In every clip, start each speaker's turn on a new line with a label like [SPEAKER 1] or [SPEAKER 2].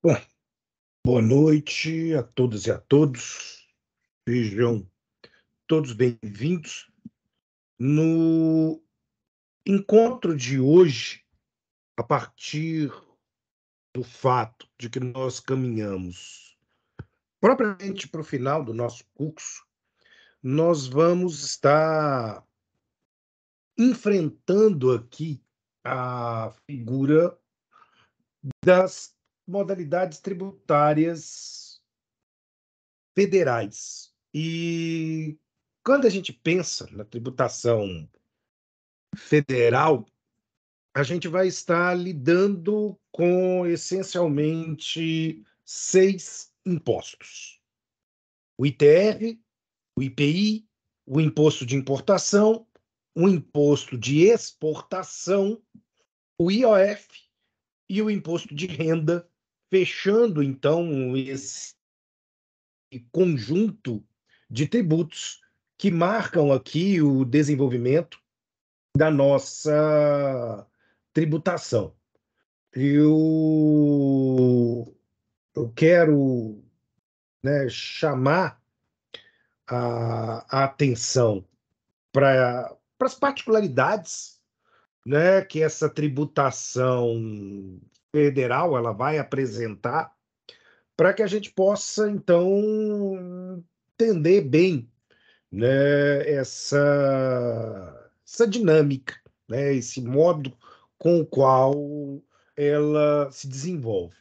[SPEAKER 1] Bom, boa noite a todas e a todos. Sejam todos bem-vindos.
[SPEAKER 2] No encontro de hoje, a partir do fato de que nós caminhamos propriamente para o final do nosso curso, nós vamos estar enfrentando aqui a figura das modalidades tributárias federais. E quando a gente pensa na tributação federal, a gente vai estar lidando com essencialmente seis impostos: o ITR, o IPI, o imposto de importação, o imposto de exportação, o IOF e o imposto de renda fechando então esse conjunto de tributos que marcam aqui o desenvolvimento da nossa tributação. Eu, eu quero né, chamar a, a atenção para as particularidades né, que essa tributação federal ela vai apresentar, para que a gente possa, então, entender bem né, essa, essa dinâmica, né, esse modo com o qual ela se desenvolve.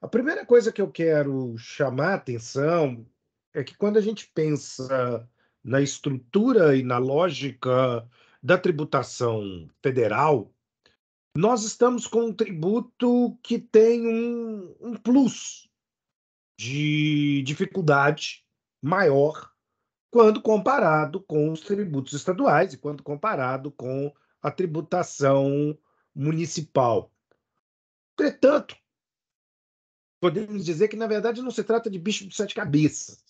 [SPEAKER 2] A primeira coisa que eu quero chamar a atenção é que quando a gente pensa na estrutura e na lógica da tributação federal, nós estamos com um tributo que tem um, um plus de dificuldade maior quando comparado com os tributos estaduais e quando comparado com a tributação municipal. Entretanto, podemos dizer que, na verdade, não se trata de bicho de sete cabeças.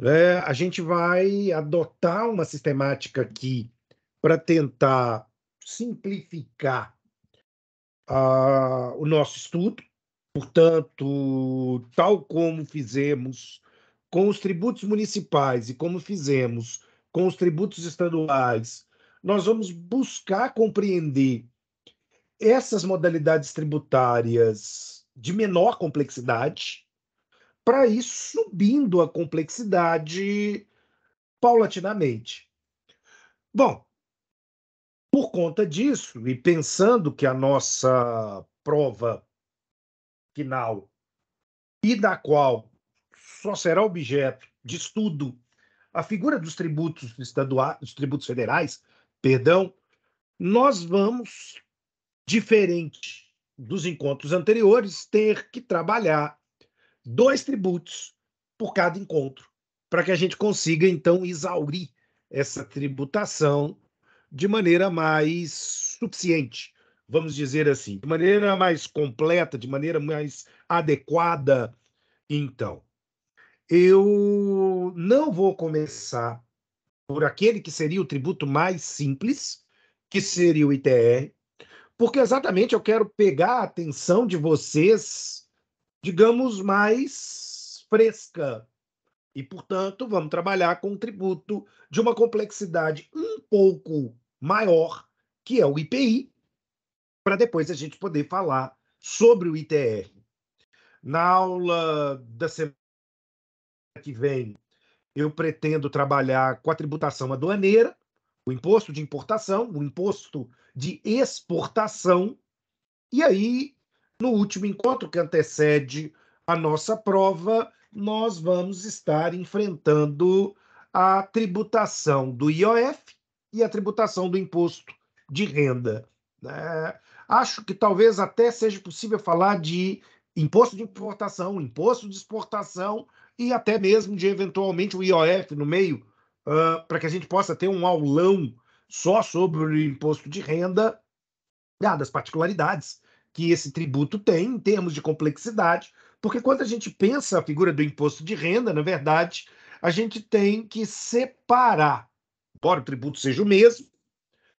[SPEAKER 2] É, a gente vai adotar uma sistemática aqui para tentar simplificar uh, o nosso estudo. Portanto, tal como fizemos com os tributos municipais e como fizemos com os tributos estaduais, nós vamos buscar compreender essas modalidades tributárias de menor complexidade, para ir subindo a complexidade paulatinamente. Bom, por conta disso, e pensando que a nossa prova final e da qual só será objeto de estudo a figura dos tributos estaduais, dos tributos federais, perdão, nós vamos diferente dos encontros anteriores ter que trabalhar dois tributos por cada encontro, para que a gente consiga então exaurir essa tributação de maneira mais suficiente, vamos dizer assim, de maneira mais completa, de maneira mais adequada. Então, eu não vou começar por aquele que seria o tributo mais simples, que seria o ITR, porque exatamente eu quero pegar a atenção de vocês, digamos, mais fresca. E, portanto, vamos trabalhar com um tributo de uma complexidade um pouco maior, que é o IPI, para depois a gente poder falar sobre o ITR. Na aula da semana que vem, eu pretendo trabalhar com a tributação aduaneira, o imposto de importação, o imposto de exportação, e aí, no último encontro que antecede a nossa prova, nós vamos estar enfrentando a tributação do IOF e a tributação do imposto de renda. É, acho que talvez até seja possível falar de imposto de importação, imposto de exportação e até mesmo de eventualmente o IOF no meio, uh, para que a gente possa ter um aulão só sobre o imposto de renda, dadas particularidades que esse tributo tem em termos de complexidade, porque quando a gente pensa a figura do imposto de renda, na verdade, a gente tem que separar embora o tributo seja o mesmo,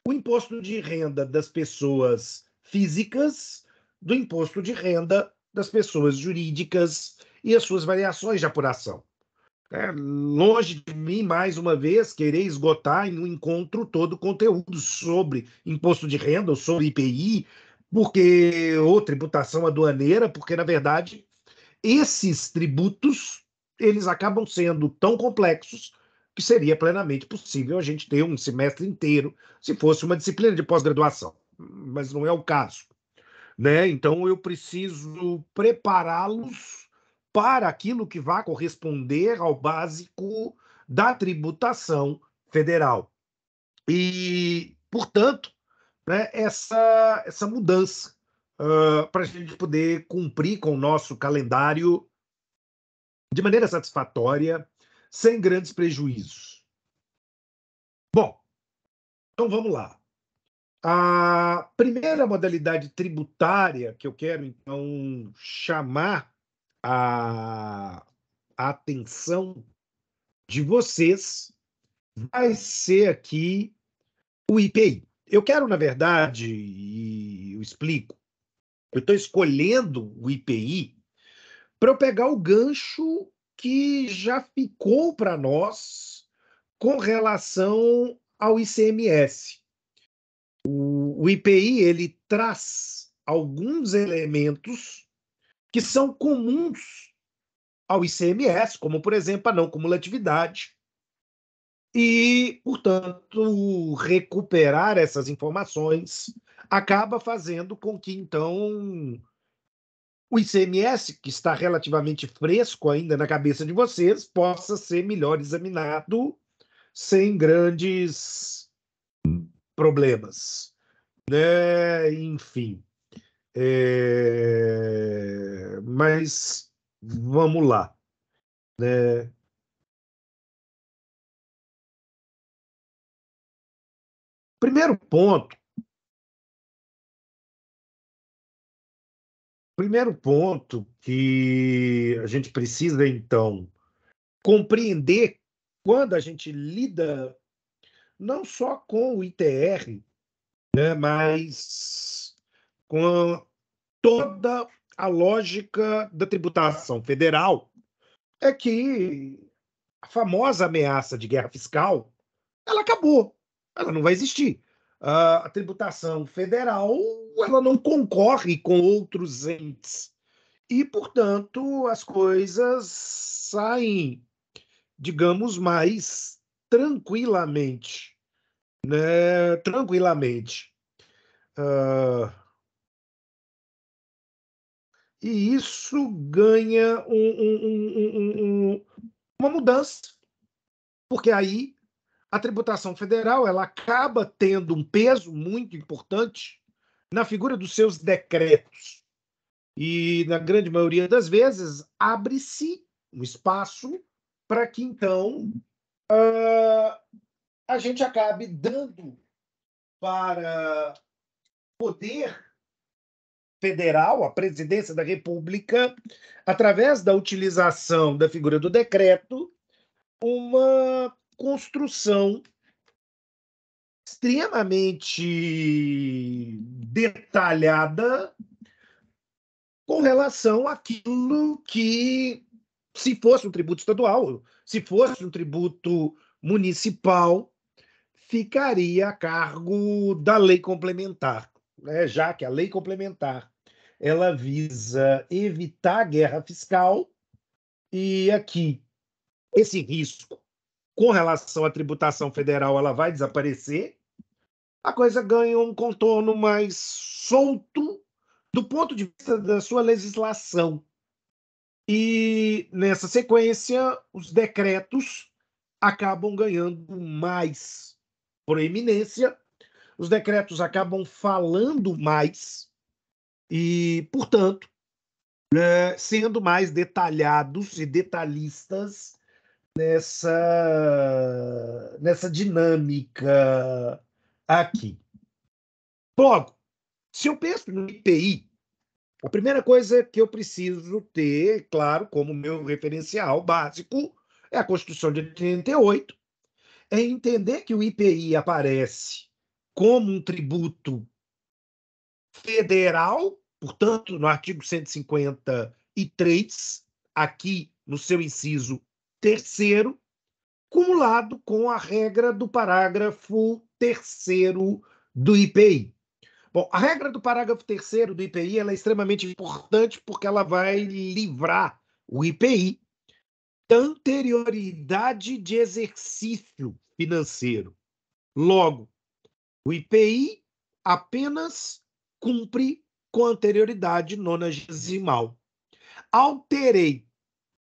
[SPEAKER 2] o imposto de renda das pessoas físicas do imposto de renda das pessoas jurídicas e as suas variações de apuração. É longe de mim, mais uma vez, querer esgotar em um encontro todo o conteúdo sobre imposto de renda ou sobre IPI, porque ou tributação aduaneira, porque na verdade esses tributos eles acabam sendo tão complexos que seria plenamente possível a gente ter um semestre inteiro se fosse uma disciplina de pós-graduação, mas não é o caso. Né? Então eu preciso prepará-los para aquilo que vai corresponder ao básico da tributação federal. E, portanto, né, essa, essa mudança uh, ah, para a gente poder cumprir com o nosso calendário de maneira satisfatória sem grandes prejuízos. Bom, então vamos lá. A primeira modalidade tributária que eu quero então chamar a, a atenção de vocês vai ser aqui o IPI. Eu quero, na verdade, e eu explico, eu estou escolhendo o IPI para eu pegar o gancho que já ficou para nós com relação ao ICMS. O, o IPI ele traz alguns elementos que são comuns ao ICMS, como por exemplo a não cumulatividade, e, portanto, recuperar essas informações acaba fazendo com que, então, o ICMS, que está relativamente fresco ainda na cabeça de vocês, possa ser melhor examinado sem grandes problemas. Né? Enfim.
[SPEAKER 1] É... Mas vamos lá. Né? Primeiro ponto Primeiro ponto que a gente precisa,
[SPEAKER 2] então, compreender quando a gente lida não só com o ITR, né, mas com toda a lógica da tributação federal, é que a famosa ameaça de guerra fiscal ela acabou, ela não vai existir a tributação federal ela não concorre com outros entes. E, portanto, as coisas saem, digamos, mais tranquilamente. Né? Tranquilamente. Uh... E isso ganha um, um, um, uma mudança, porque aí a tributação federal ela acaba tendo um peso muito importante na figura dos seus decretos. E, na grande maioria das vezes, abre-se um espaço para que, então, uh, a gente acabe dando para poder federal, a presidência da República, através da utilização da figura do decreto, uma construção extremamente detalhada com relação àquilo que, se fosse um tributo estadual, se fosse um tributo municipal, ficaria a cargo da lei complementar, né? já que a lei complementar ela visa evitar a guerra fiscal e aqui esse risco com relação à tributação federal, ela vai desaparecer, a coisa ganha um contorno mais solto do ponto de vista da sua legislação. E nessa sequência, os decretos acabam ganhando mais proeminência, os decretos acabam falando mais e, portanto, é, sendo mais detalhados e detalhistas nessa, nessa dinâmica aqui. Logo, se eu penso no IPI, a primeira coisa que eu preciso ter, claro, como meu referencial básico, é a Constituição de 88, é entender que o IPI aparece como um tributo federal, portanto, no artigo 153, aqui no seu inciso terceiro, cumulado com a regra do parágrafo terceiro do IPI. Bom, a regra do parágrafo terceiro do IPI é extremamente importante porque ela vai livrar o IPI da anterioridade de exercício financeiro. Logo, o IPI apenas cumpre com anterioridade nonagesimal. Alterei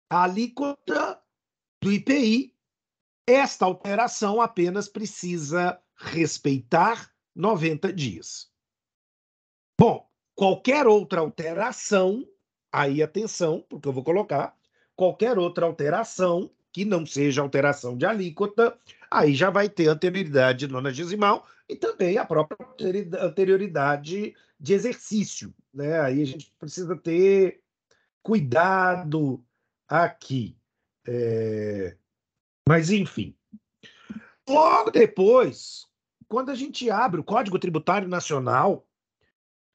[SPEAKER 2] a alíquota do IPI, esta alteração apenas precisa respeitar 90 dias. Bom, qualquer outra alteração, aí atenção, porque eu vou colocar, qualquer outra alteração que não seja alteração de alíquota, aí já vai ter anterioridade nonagesimal e também a própria anterioridade de exercício. Né? Aí a gente precisa ter cuidado aqui. É... Mas, enfim. Logo depois, quando a gente abre o Código Tributário Nacional,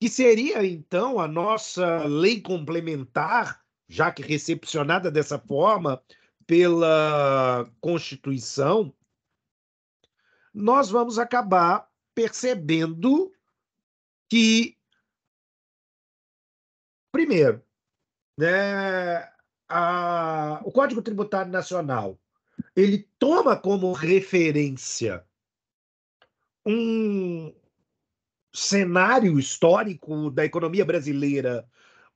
[SPEAKER 2] que seria então a nossa lei complementar, já que recepcionada dessa forma pela Constituição, nós vamos acabar percebendo que, primeiro, né, a, o Código Tributário Nacional ele toma como referência um cenário histórico da economia brasileira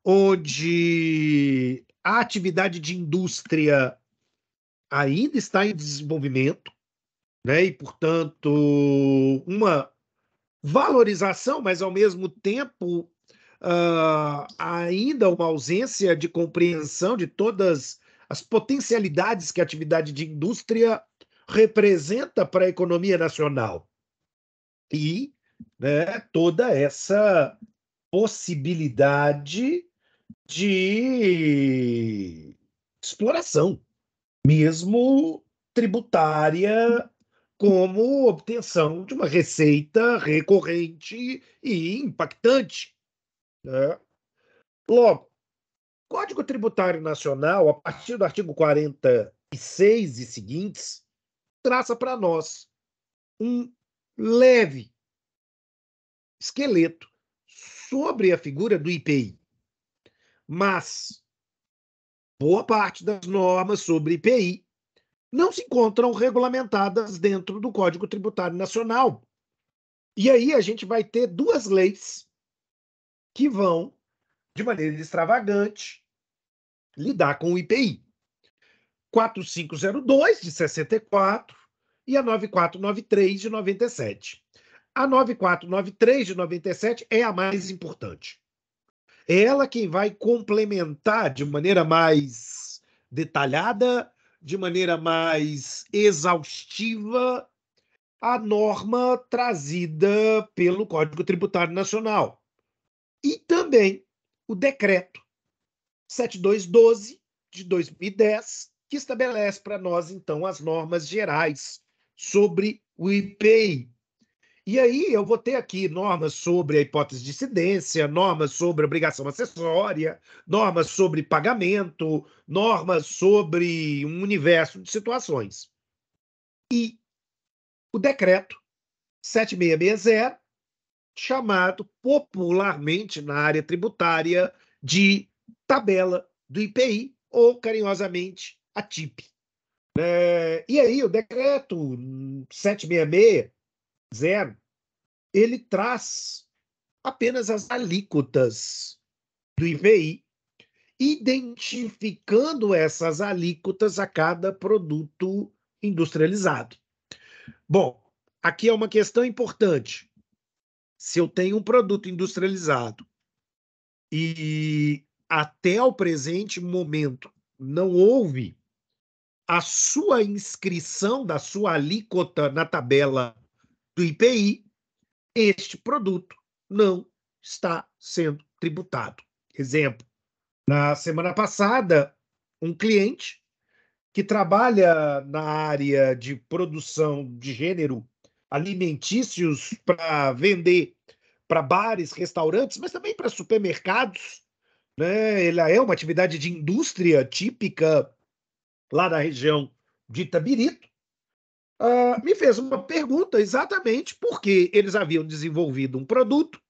[SPEAKER 2] onde a atividade de indústria ainda está em desenvolvimento, né? E portanto, uma valorização, mas ao mesmo tempo uh, ainda uma ausência de compreensão de todas as potencialidades que a atividade de indústria representa para a economia nacional. E né, toda essa possibilidade de exploração, mesmo tributária, como obtenção de uma receita recorrente e impactante né? Logo, Código Tributário Nacional, a partir do artigo 46 e seguintes, traça para nós um leve esqueleto sobre a figura do IPI. Mas boa parte das normas sobre IPI não se encontram regulamentadas dentro do Código Tributário Nacional. E aí a gente vai ter duas leis que vão, de maneira extravagante, lidar com o IPI. 4502 de 64 e a 9493 de 97. A 9493 de 97 é a mais importante. É ela quem vai complementar de maneira mais detalhada, de maneira mais exaustiva, a norma trazida pelo Código Tributário Nacional e também o decreto 7212 de 2010, que estabelece para nós, então, as normas gerais sobre o IPI. E aí eu vou ter aqui normas sobre a hipótese de incidência, normas sobre obrigação acessória, normas sobre pagamento, normas sobre um universo de situações. E o decreto 7660 chamado popularmente na área tributária de tabela do IPI, ou carinhosamente a TIP. É, e aí o decreto 7660 ele traz apenas as alíquotas do IPI, identificando essas alíquotas a cada produto industrializado. Bom, aqui é uma questão importante se eu tenho um produto industrializado e até o presente momento não houve a sua inscrição da sua alíquota na tabela do IPI, este produto não está sendo tributado. Exemplo, na semana passada, um cliente que trabalha na área de produção de gênero alimentícios para vender para bares, restaurantes, mas também para supermercados. Né? Ela é uma atividade de indústria típica lá da região de Itabirito. Uh, me fez uma pergunta exatamente porque eles haviam desenvolvido um produto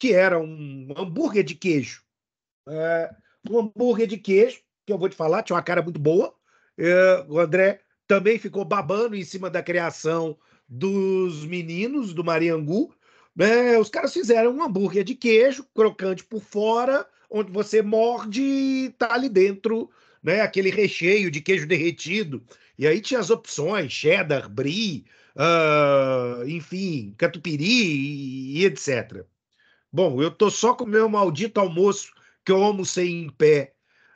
[SPEAKER 2] que era um hambúrguer de queijo. Uh, um hambúrguer de queijo, que eu vou te falar, tinha uma cara muito boa. Uh, o André também ficou babando em cima da criação dos meninos do Mariangu. É, os caras fizeram um hambúrguer de queijo, crocante por fora, onde você morde e tá ali dentro, né? Aquele recheio de queijo derretido. E aí tinha as opções: cheddar, brie, uh, enfim, catupiry e, e, etc. Bom, eu tô só com o meu maldito almoço que eu almocei em pé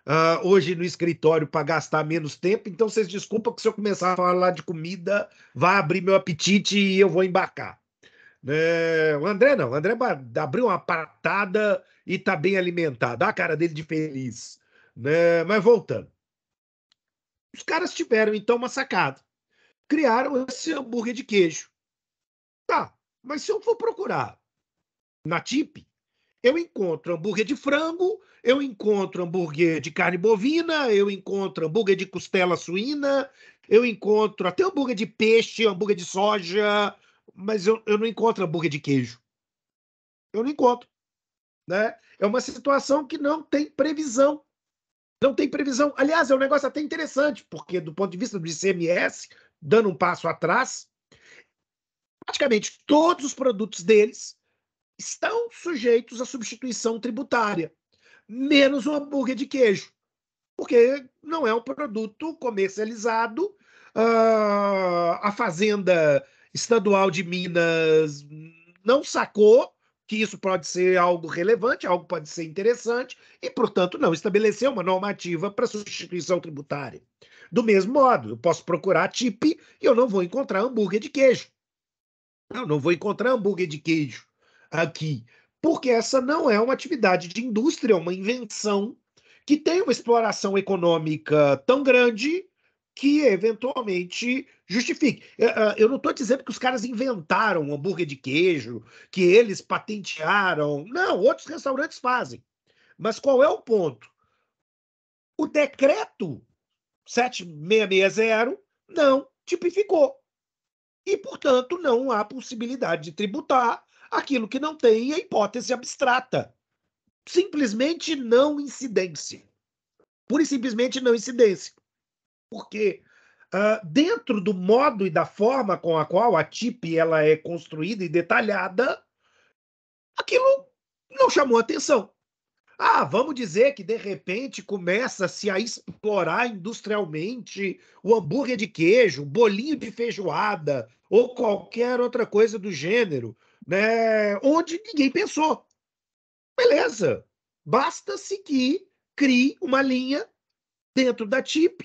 [SPEAKER 2] uh, hoje no escritório para gastar menos tempo, então vocês desculpa que se eu começar a falar de comida, vai abrir meu apetite e eu vou embarcar. É, o André não, o André abriu uma patada e está bem alimentado. A cara dele de feliz. Né? Mas voltando. Os caras tiveram então uma sacada. Criaram esse hambúrguer de queijo. Tá, mas se eu for procurar na TIP, eu encontro hambúrguer de frango, eu encontro hambúrguer de carne bovina, eu encontro hambúrguer de costela suína, eu encontro até hambúrguer de peixe, hambúrguer de soja, mas eu, eu não encontro hambúrguer de queijo. Eu não encontro. Né? É uma situação que não tem previsão. Não tem previsão. Aliás, é um negócio até interessante, porque do ponto de vista do ICMS, dando um passo atrás, praticamente todos os produtos deles estão sujeitos à substituição tributária, menos o hambúrguer de queijo, porque não é um produto comercializado. Uh, a Fazenda Estadual de Minas não sacou que isso pode ser algo relevante, algo pode ser interessante, e, portanto, não estabeleceu uma normativa para substituição tributária. Do mesmo modo, eu posso procurar TIP e eu não vou encontrar hambúrguer de queijo. Eu não vou encontrar hambúrguer de queijo aqui, porque essa não é uma atividade de indústria, é uma invenção que tem uma exploração econômica tão grande que eventualmente justifique. É, é, eu não estou dizendo que os caras inventaram hambúrguer de queijo, que eles patentearam. Não, outros restaurantes fazem. Mas qual é o ponto? O decreto 7660 não tipificou. E, portanto, não há possibilidade de tributar aquilo que não tem a é hipótese abstrata. Simplesmente não incidência. Pura e simplesmente não incidência. Porque uh, dentro do modo e da forma com a qual a TIP ela é construída e detalhada, aquilo não chamou atenção. Ah, vamos dizer que de repente começa-se a explorar industrialmente o hambúrguer de queijo, bolinho de feijoada ou qualquer outra coisa do gênero, né, onde ninguém pensou. Beleza, basta seguir, crie uma linha dentro da TIP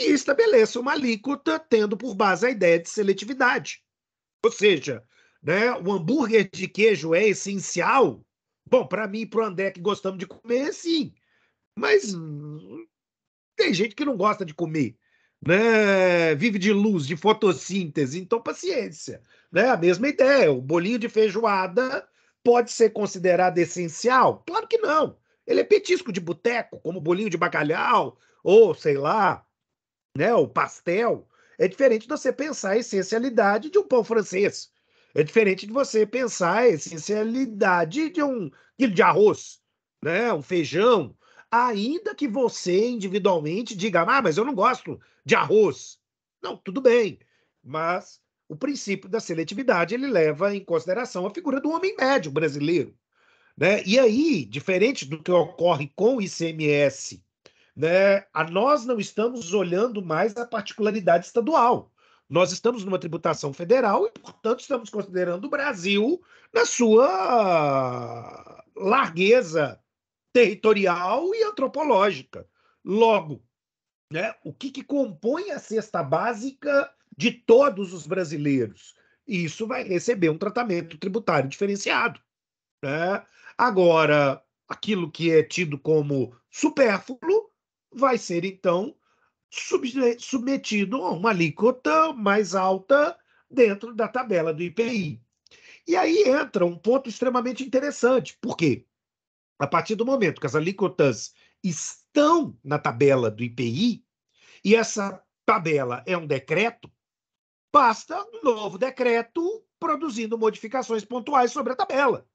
[SPEAKER 2] e estabeleça uma alíquota tendo por base a ideia de seletividade. Ou seja, né, o hambúrguer de queijo é essencial? Bom, para mim e para o André que gostamos de comer, sim. Mas hum, tem gente que não gosta de comer. Né? Vive de luz, de fotossíntese, então paciência. Né? A mesma ideia, o bolinho de feijoada pode ser considerado essencial? Claro que não. Ele é petisco de boteco, como bolinho de bacalhau, ou sei lá, né, o pastel. É diferente de você pensar a essencialidade de um pão francês. É diferente de você pensar a essencialidade de um quilo de arroz, né, um feijão. Ainda que você individualmente diga, ah, mas eu não gosto de arroz. Não, tudo bem. Mas o princípio da seletividade ele leva em consideração a figura do homem médio brasileiro. Né? E aí, diferente do que ocorre com o ICMS, né, a nós não estamos olhando mais a particularidade estadual. Nós estamos numa tributação federal e, portanto, estamos considerando o Brasil na sua largueza territorial e antropológica. Logo, né, o que, que compõe a cesta básica de todos os brasileiros. E isso vai receber um tratamento tributário diferenciado. Né? Agora, aquilo que é tido como supérfluo vai ser, então, submetido a uma alíquota mais alta dentro da tabela do IPI. E aí entra um ponto extremamente interessante, porque a partir do momento que as alíquotas estão na tabela do IPI, e essa tabela é um decreto, basta um novo decreto produzindo modificações pontuais sobre a tabela.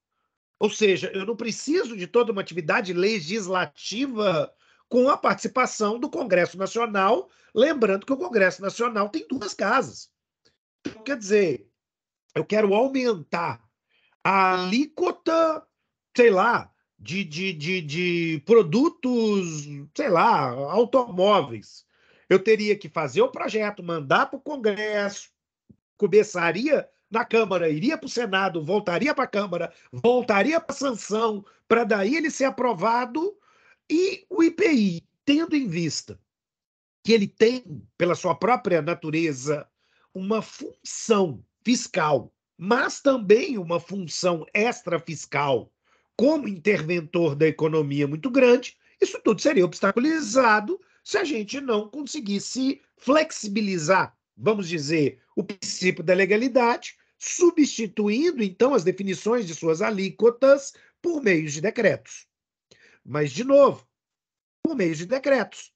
[SPEAKER 2] Ou seja, eu não preciso de toda uma atividade legislativa com a participação do Congresso Nacional, lembrando que o Congresso Nacional tem duas casas. Então, quer dizer, eu quero aumentar a alíquota, sei lá, de, de, de, de produtos, sei lá, automóveis eu teria que fazer o projeto, mandar para o Congresso, começaria na Câmara, iria para o Senado, voltaria para a Câmara, voltaria para a sanção, para daí ele ser aprovado. E o IPI, tendo em vista que ele tem, pela sua própria natureza, uma função fiscal, mas também uma função extrafiscal como interventor da economia muito grande, isso tudo seria obstaculizado se a gente não conseguisse flexibilizar, vamos dizer, o princípio da legalidade, substituindo então as definições de suas alíquotas por meios de decretos. Mas, de novo, por meios de decretos.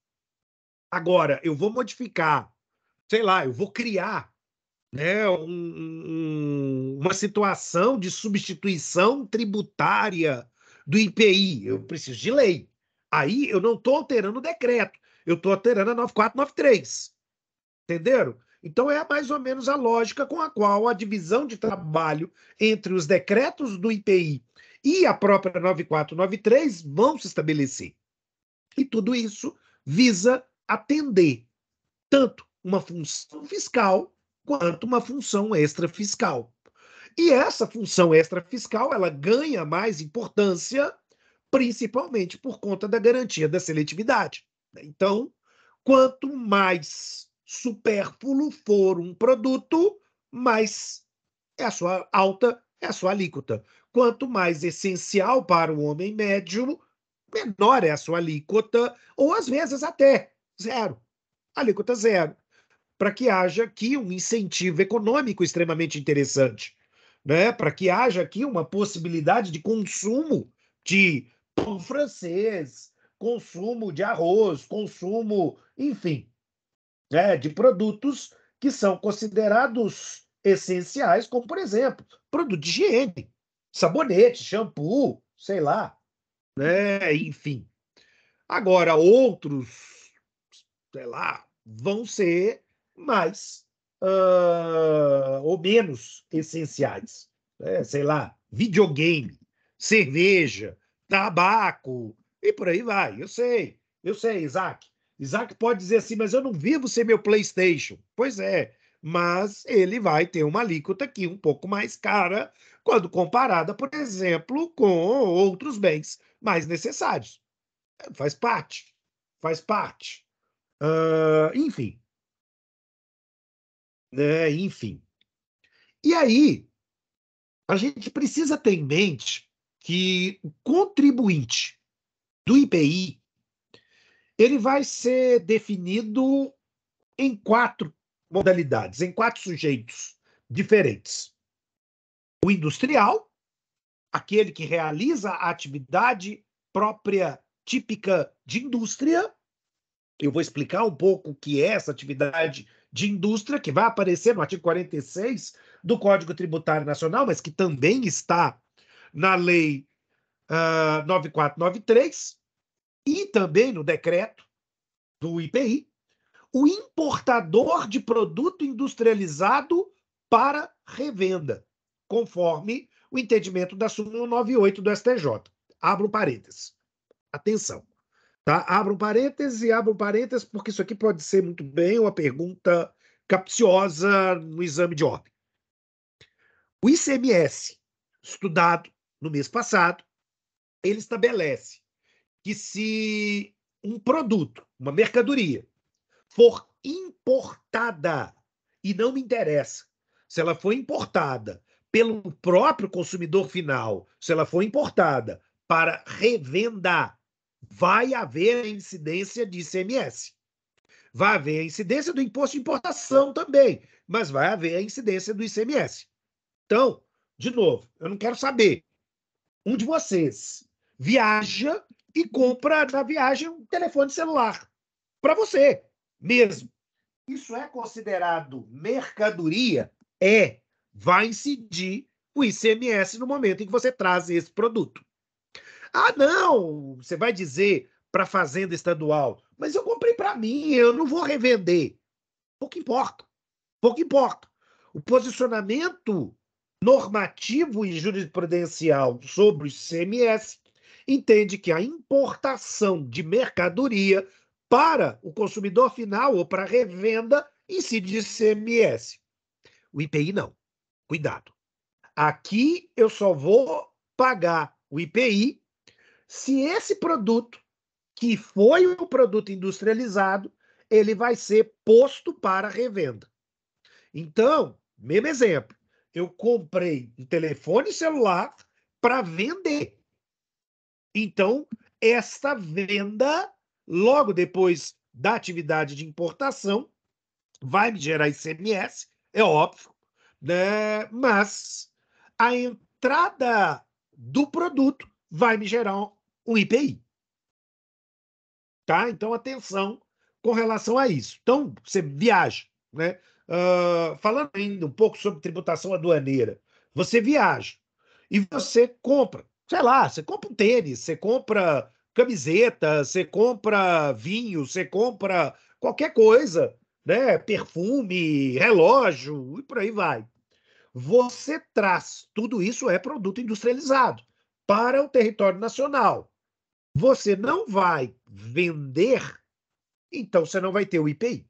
[SPEAKER 2] Agora, eu vou modificar, sei lá, eu vou criar né, um, um, uma situação de substituição tributária do IPI. Eu preciso de lei. Aí eu não estou alterando o decreto, eu estou alterando a 9493. Entenderam? Então é mais ou menos a lógica com a qual a divisão de trabalho entre os decretos do IPI e a própria 9493 vão se estabelecer. E tudo isso visa atender tanto uma função fiscal quanto uma função extrafiscal. E essa função extrafiscal, ela ganha mais importância principalmente por conta da garantia da seletividade. Então, quanto mais supérfluo for um produto, mais é a sua alta é a sua alíquota. Quanto mais essencial para o homem médio, menor é a sua alíquota, ou às vezes até zero. Alíquota zero. Para que haja aqui um incentivo econômico extremamente interessante, né? para que haja aqui uma possibilidade de consumo de pão francês, consumo de arroz, consumo, enfim, né, de produtos que são considerados essenciais, como, por exemplo, produto de higiene, sabonete, shampoo, sei lá, né, enfim. Agora, outros, sei lá, vão ser mais uh, ou menos essenciais. Né? Sei lá, videogame, cerveja, tabaco, e por aí vai. Eu sei, eu sei, Isaac. Isaac pode dizer assim, mas eu não vivo sem meu PlayStation. Pois é, mas ele vai ter uma alíquota aqui um pouco mais cara quando comparada, por exemplo, com outros bens mais necessários. Faz parte, faz parte. Uh, enfim. Né, enfim. E aí, a gente precisa ter em mente que o contribuinte do IPI, ele vai ser definido em quatro modalidades, em quatro sujeitos diferentes. O industrial, aquele que realiza a atividade própria típica de indústria. Eu vou explicar um pouco o que é essa atividade de indústria, que vai aparecer no artigo 46 do Código Tributário Nacional, mas que também está na Lei 9493 ah, e também no decreto do IPI, o importador de produto industrializado para revenda, conforme o entendimento da súmula 98 do STJ. Abro parênteses. Atenção. Tá? Abro parênteses e abro parênteses, porque isso aqui pode ser muito bem uma pergunta capciosa no exame de ordem. O ICMS, estudado no mês passado, ele estabelece que se um produto, uma mercadoria, for importada, e não me interessa se ela foi importada pelo próprio consumidor final, se ela foi importada para revenda, vai haver incidência de ICMS. Vai haver a incidência do imposto de importação também, mas vai haver a incidência do ICMS. Então, de novo, eu não quero saber. Um de vocês viaja e compra na viagem um telefone celular para você mesmo. Isso é considerado mercadoria? É. Vai incidir o ICMS no momento em que você traz esse produto. Ah, não! Você vai dizer para a Fazenda Estadual, mas eu comprei para mim, eu não vou revender. Pouco importa. Pouco importa. O posicionamento normativo e jurisprudencial sobre o ICMS entende que a importação de mercadoria para o consumidor final ou para revenda incide de CMS. O IPI não. Cuidado. Aqui eu só vou pagar o IPI se esse produto, que foi o um produto industrializado, ele vai ser posto para revenda. Então, mesmo exemplo, eu comprei um telefone celular para vender. Então, esta venda, logo depois da atividade de importação, vai me gerar ICMS, é óbvio, né? mas a entrada do produto vai me gerar um IPI. Tá? Então, atenção com relação a isso. Então, você viaja. Né? Uh, falando ainda um pouco sobre tributação aduaneira, você viaja e você compra sei lá, você compra um tênis, você compra camiseta, você compra vinho, você compra qualquer coisa, né? Perfume, relógio e por aí vai. Você traz tudo isso é produto industrializado para o território nacional. Você não vai vender, então você não vai ter o IPI.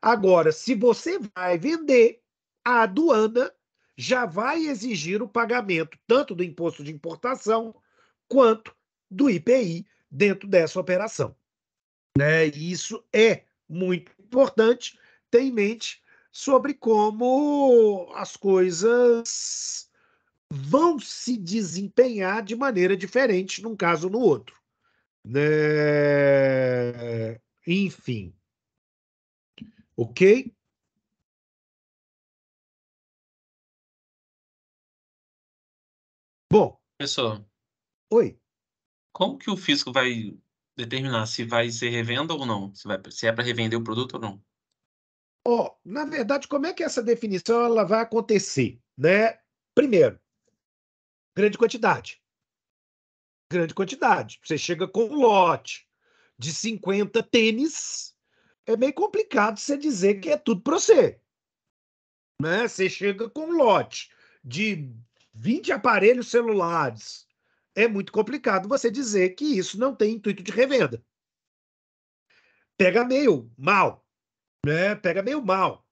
[SPEAKER 2] Agora, se você vai vender, a aduana já vai exigir o pagamento tanto do imposto de importação quanto do IPI dentro dessa operação. Né? E isso é muito importante ter em mente sobre como as coisas vão se desempenhar de maneira
[SPEAKER 1] diferente num caso ou no outro. Né? Enfim. Ok? Bom. Pessoal. Oi. Como que o físico vai determinar se vai ser revenda ou não? Se, vai, se é para revender o produto ou não?
[SPEAKER 2] Ó, oh, na verdade, como é que essa definição ela vai acontecer, né? Primeiro, grande quantidade. Grande quantidade. Você chega com um lote de 50 tênis, é meio complicado você dizer que é tudo para você. Né? Você chega com um lote de 20 aparelhos celulares. É muito complicado você dizer que isso não tem intuito de revenda. Pega meio mal, né? Pega meio mal.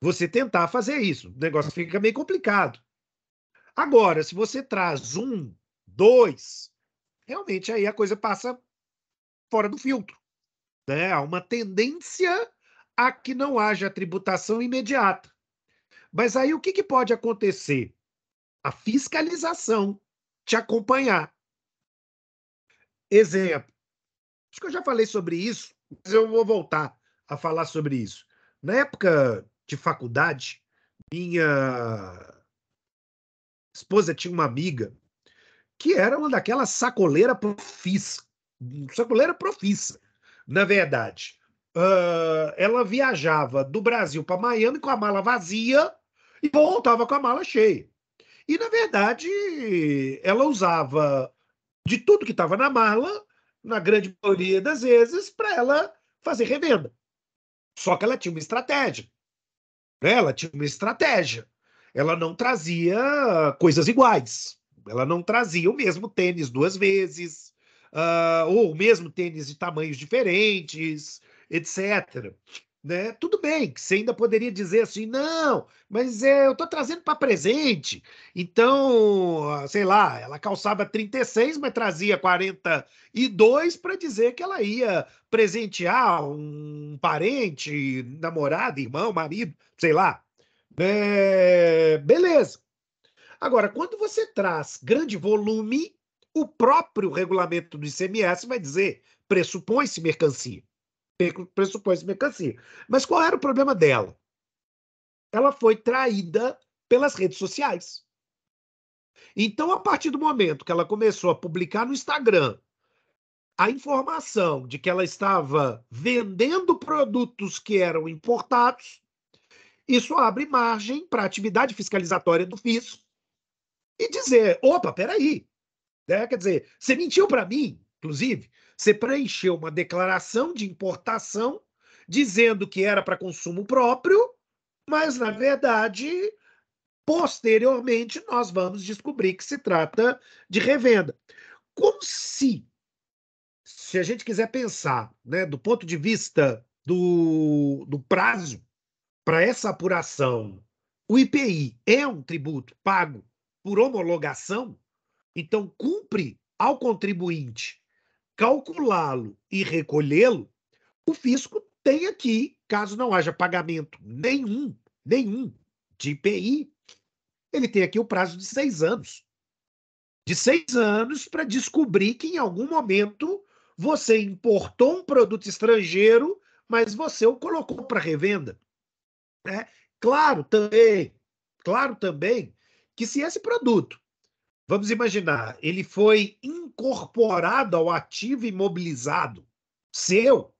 [SPEAKER 2] Você tentar fazer isso, o negócio fica meio complicado. Agora, se você traz um, dois, realmente aí a coisa passa fora do filtro. Né? Há uma tendência a que não haja tributação imediata. Mas aí o que, que pode acontecer? a fiscalização te acompanhar. Exemplo, acho que eu já falei sobre isso, mas eu vou voltar a falar sobre isso. Na época de faculdade, minha esposa tinha uma amiga que era uma daquelas sacoleira profissa, sacoleira profissa, na verdade. Uh, ela viajava do Brasil para Miami com a mala vazia e voltava com a mala cheia. E, na verdade, ela usava de tudo que estava na mala, na grande maioria das vezes, para ela fazer revenda. Só que ela tinha uma estratégia. Né? Ela tinha uma estratégia. Ela não trazia coisas iguais. Ela não trazia o mesmo tênis duas vezes, uh, ou o mesmo tênis de tamanhos diferentes, etc. Né? Tudo bem, que você ainda poderia dizer assim, não, mas é, eu estou trazendo para presente. Então, sei lá, ela calçava 36, mas trazia 42 para dizer que ela ia presentear um parente, namorado, irmão, marido, sei lá. É, beleza. Agora, quando você traz grande volume, o próprio regulamento do ICMS vai dizer pressupõe-se mercancia pressupõe essa mercancia. Mas qual era o problema dela? Ela foi traída pelas redes sociais. Então, a partir do momento que ela começou a publicar no Instagram a informação de que ela estava vendendo produtos que eram importados, isso abre margem para a atividade fiscalizatória do fisco e dizer: opa, peraí. Né? Quer dizer, você mentiu para mim, inclusive. Você preencheu uma declaração de importação dizendo que era para consumo próprio, mas na verdade, posteriormente nós vamos descobrir que se trata de revenda. Como se se a gente quiser pensar, né, do ponto de vista do, do prazo para essa apuração, o IPI é um tributo pago por homologação, então cumpre ao contribuinte calculá-lo e recolhê-lo, o fisco tem aqui, caso não haja pagamento nenhum, nenhum de IPI, ele tem aqui o prazo de seis anos. De seis anos para descobrir que em algum momento você importou um produto estrangeiro, mas você o colocou para revenda. né? claro também, claro também que se esse produto Vamos imaginar, ele foi incorporado ao ativo imobilizado seu,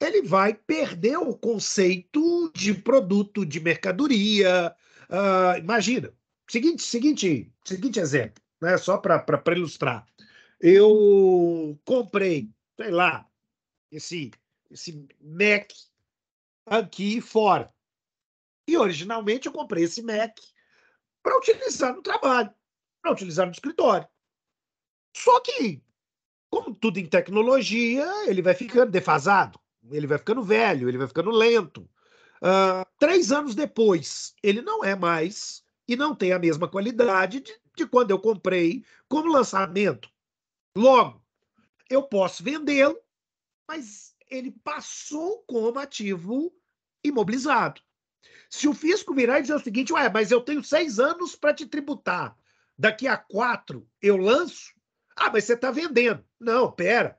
[SPEAKER 2] ele vai perder o conceito de produto, de mercadoria. Uh, imagina, seguinte, seguinte, seguinte exemplo, né? Só para ilustrar. Eu comprei, sei lá, esse esse Mac aqui fora. E originalmente eu comprei esse Mac para utilizar no trabalho para utilizar no escritório. Só que, como tudo em tecnologia, ele vai ficando defasado, ele vai ficando velho, ele vai ficando lento. Uh, três anos depois, ele não é mais e não tem a mesma qualidade de, de quando eu comprei como lançamento. Logo, eu posso vendê-lo, mas ele passou como ativo imobilizado. Se o fisco virar e dizer o seguinte, ué, mas eu tenho seis anos para te tributar, daqui a quatro eu lanço. Ah, mas você está vendendo. Não, pera.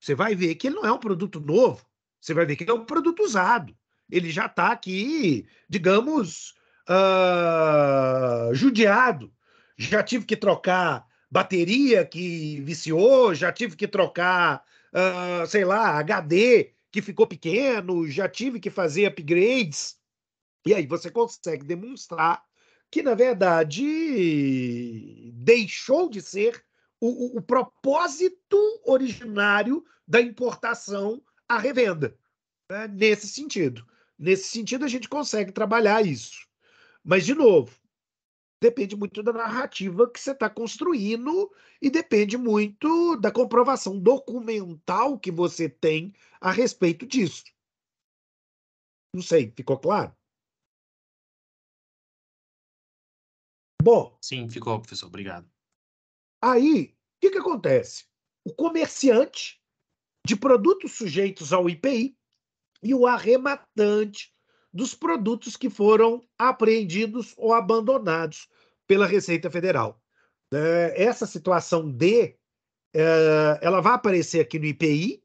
[SPEAKER 2] Você vai ver que ele não é um produto novo. Você vai ver que ele é um produto usado. Ele já está aqui, digamos, uh, judiado. Já tive que trocar bateria que viciou, já tive que trocar, uh, sei lá, HD que ficou pequeno, já tive que fazer upgrades. E aí você consegue demonstrar que, na verdade, deixou de ser o, o, o propósito originário da importação à revenda. Né? Nesse sentido. Nesse sentido, a gente consegue trabalhar isso. Mas, de novo, depende muito da narrativa que você está construindo e depende muito da comprovação documental que você tem a respeito disso.
[SPEAKER 1] Não sei, ficou claro? Bom. Sim, ficou, professor. Obrigado. Aí, o que, que
[SPEAKER 2] acontece? O comerciante de produtos sujeitos ao IPI e o arrematante dos produtos que foram apreendidos ou abandonados pela Receita Federal. É, essa situação D, é, ela vai aparecer aqui no IPI,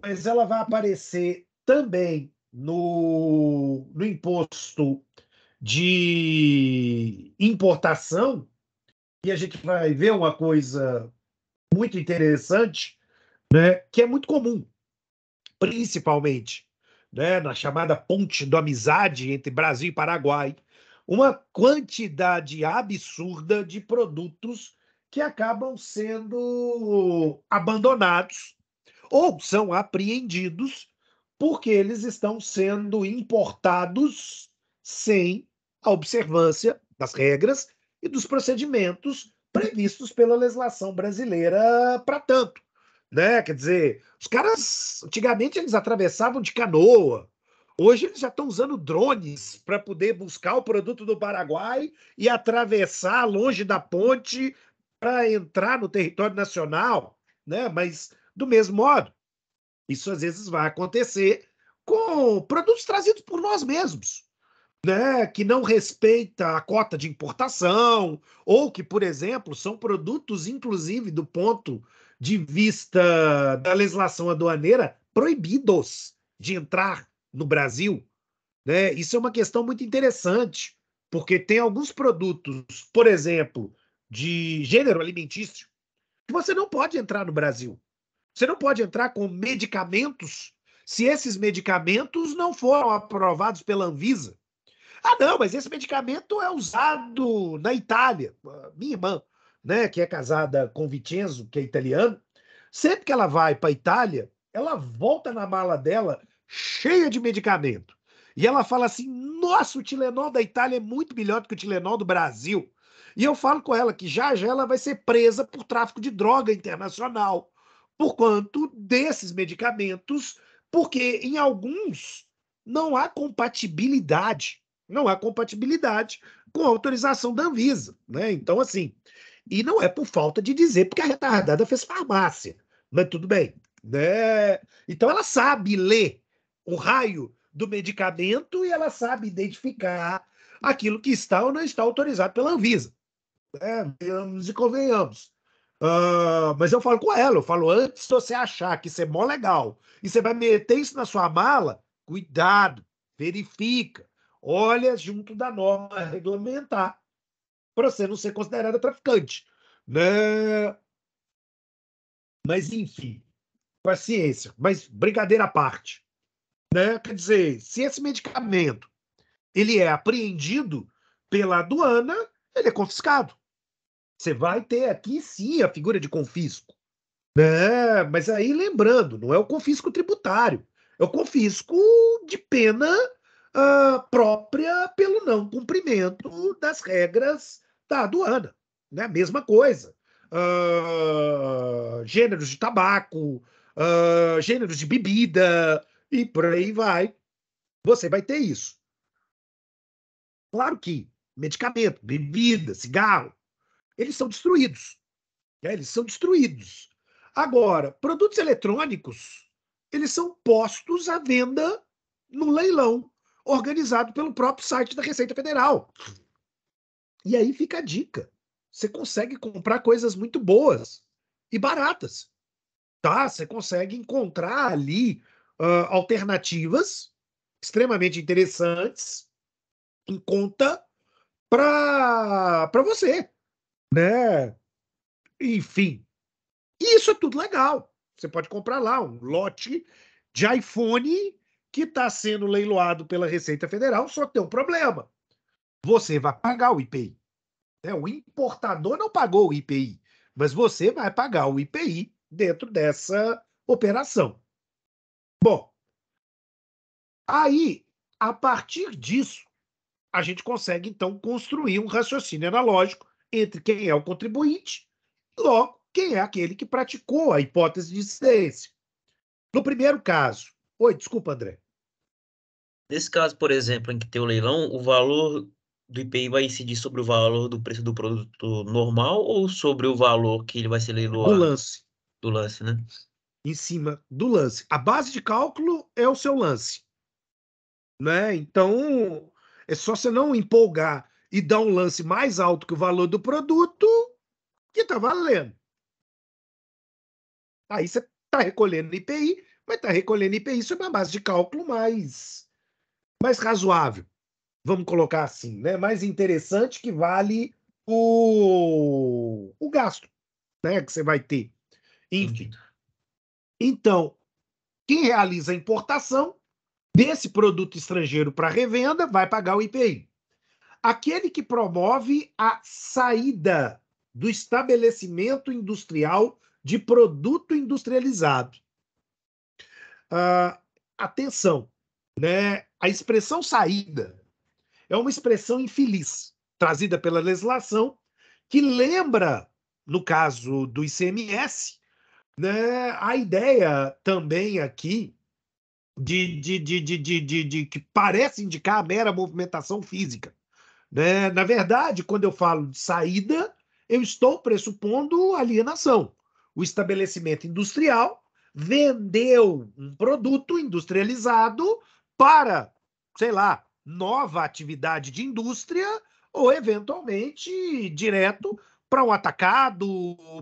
[SPEAKER 2] mas ela vai aparecer também no, no imposto de importação, e a gente vai ver uma coisa muito interessante, né, que é muito comum, principalmente né, na chamada ponte do amizade entre Brasil e Paraguai, uma quantidade absurda de produtos que acabam sendo abandonados ou são apreendidos porque eles estão sendo importados sem a observância das regras e dos procedimentos previstos pela legislação brasileira para tanto. Né? Quer dizer, os caras, antigamente eles atravessavam de canoa, hoje eles já estão usando drones para poder buscar o produto do Paraguai e atravessar longe da ponte para entrar no território nacional. Né? Mas, do mesmo modo, isso às vezes vai acontecer com produtos trazidos por nós mesmos né, que não respeita a cota de importação, ou que, por exemplo, são produtos, inclusive, do ponto de vista da legislação aduaneira, proibidos de entrar no Brasil. Né? Isso é uma questão muito interessante, porque tem alguns produtos, por exemplo, de gênero alimentício, que você não pode entrar no Brasil. Você não pode entrar com medicamentos se esses medicamentos não foram aprovados pela Anvisa. Ah, não, mas esse medicamento é usado na Itália. Minha irmã, né, que é casada com Vincenzo, que é italiano, sempre que ela vai para a Itália, ela volta na mala dela cheia de medicamento. E ela fala assim: nossa, o Tilenol da Itália é muito melhor do que o Tilenol do Brasil. E eu falo com ela que já já ela vai ser presa por tráfico de droga internacional, por quanto desses medicamentos, porque em alguns não há compatibilidade não há compatibilidade com a autorização da Anvisa, né? Então, assim, e não é por falta de dizer, porque a retardada fez farmácia, mas tudo bem, né? Então ela sabe ler o raio do medicamento e ela sabe identificar aquilo que está ou não está autorizado pela Anvisa. Né? Vemos e convenhamos. Uh, mas eu falo com ela, eu falo, antes de você achar que isso é mó legal e você vai meter isso na sua mala, cuidado, verifica olha junto da norma regulamentar para você não ser considerada traficante. Né? Mas, enfim, paciência. Mas brincadeira à parte. Né? Quer dizer, se esse medicamento ele é apreendido pela aduana, ele é confiscado. Você vai ter aqui, sim, a figura de confisco. Né? Mas aí, lembrando, não é o confisco tributário. É o confisco de pena própria pelo não cumprimento das regras da aduana. Né? Mesma coisa. Uh, gêneros de tabaco, uh, gêneros de bebida e por aí vai. Você vai ter isso. Claro que medicamento, bebida, cigarro, eles são destruídos. Né? Eles são destruídos. Agora, produtos eletrônicos, eles são postos à venda no leilão organizado pelo próprio site da Receita Federal. E aí fica a dica. Você consegue comprar coisas muito boas e baratas. Tá? Você consegue encontrar ali uh, alternativas extremamente interessantes em conta para você, né? Enfim, isso é tudo legal. Você pode comprar lá um lote de iPhone que está sendo leiloado pela Receita Federal, só tem um problema. Você vai pagar o IPI. É, o importador não pagou o IPI, mas você vai pagar o IPI dentro dessa operação. Bom, aí, a partir disso, a gente consegue, então, construir um raciocínio analógico entre quem é o contribuinte, e logo, quem é aquele que praticou a hipótese de incidência. No primeiro caso, Oi, desculpa, André.
[SPEAKER 1] Nesse caso, por exemplo, em que tem o leilão, o valor do IPI vai incidir
[SPEAKER 2] sobre o valor do preço do produto normal ou sobre o valor que ele vai ser leiloado? Do lance. Do lance, né? Em cima do lance. A base de cálculo é o seu lance. Né? Então, é só você não empolgar e dar um lance mais alto que o valor do produto que está valendo. Aí você está recolhendo IPI vai estar tá, recolhendo IPI é uma base de cálculo mais, mais razoável, vamos colocar assim, né? mais interessante que vale o, o gasto né? que você vai ter. Enfim. Uhum. Então, quem realiza a importação desse produto estrangeiro para revenda vai pagar o IPI. Aquele que promove a saída do estabelecimento industrial de produto industrializado Uh, atenção, né? A expressão saída é uma expressão infeliz trazida pela legislação que lembra, no caso do ICMS, né, a ideia também aqui de, de, de, de, de, de, de que parece indicar a mera movimentação física. Né? Na verdade, quando eu falo de saída, eu estou pressupondo alienação. O estabelecimento industrial vendeu um produto industrializado para, sei lá, nova atividade de indústria ou eventualmente direto para um atacado,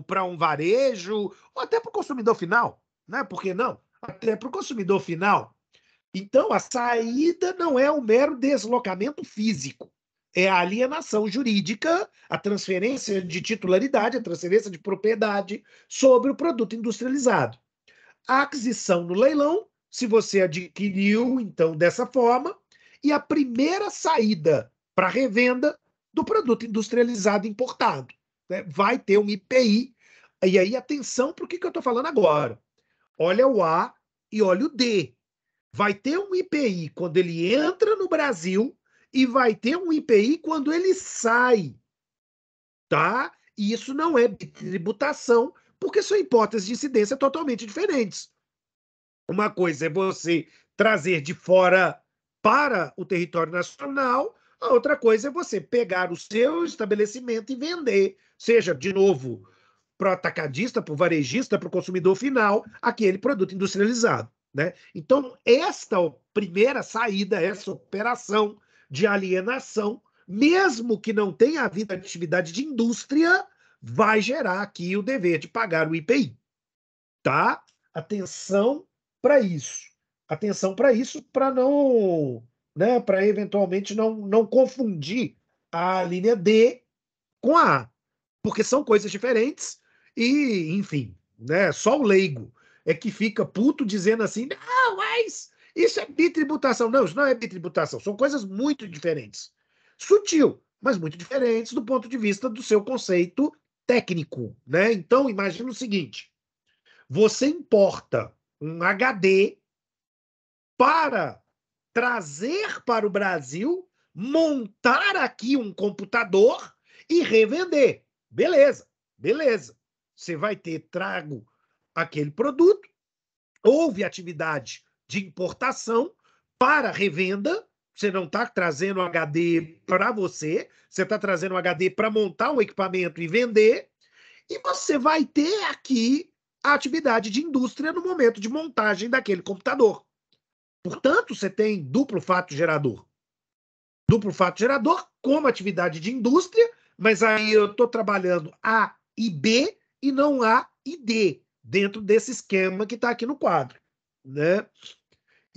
[SPEAKER 2] para um varejo, ou até para o consumidor final, né? Por que não? Até para o consumidor final. Então, a saída não é um mero deslocamento físico, é a alienação jurídica, a transferência de titularidade, a transferência de propriedade sobre o produto industrializado a aquisição no leilão, se você adquiriu, então, dessa forma, e a primeira saída para revenda do produto industrializado importado. Né? Vai ter um IPI. E aí, atenção para o que, que eu estou falando agora. Olha o A e olha o D. Vai ter um IPI quando ele entra no Brasil e vai ter um IPI quando ele sai. Tá? E isso não é tributação, porque são hipóteses de incidência totalmente diferentes. Uma coisa é você trazer de fora para o território nacional, a outra coisa é você pegar o seu estabelecimento e vender, seja, de novo, para o atacadista, para o varejista, para o consumidor final, aquele produto industrializado. Né? Então, esta primeira saída, essa operação de alienação, mesmo que não tenha havido atividade de indústria, vai gerar aqui o dever de pagar o IPI. Tá? Atenção para isso. Atenção para isso, para não, né, para eventualmente não, não confundir a linha D com a A, porque são coisas diferentes e, enfim, né, só o leigo é que fica puto dizendo assim: "Não, mas isso é bitributação". Não, isso não é bitributação, são coisas muito diferentes. Sutil, mas muito diferentes do ponto de vista do seu conceito técnico, né? Então, imagina o seguinte: você importa um HD para trazer para o Brasil, montar aqui um computador e revender. Beleza, beleza. Você vai ter trago aquele produto, houve atividade de importação para revenda você não está trazendo HD para você, você está trazendo HD para montar um equipamento e vender, e você vai ter aqui a atividade de indústria no momento de montagem daquele computador. Portanto, você tem duplo fato gerador. Duplo fato gerador como atividade de indústria, mas aí eu estou trabalhando A e B e não A e D dentro desse esquema que está aqui no quadro. Né?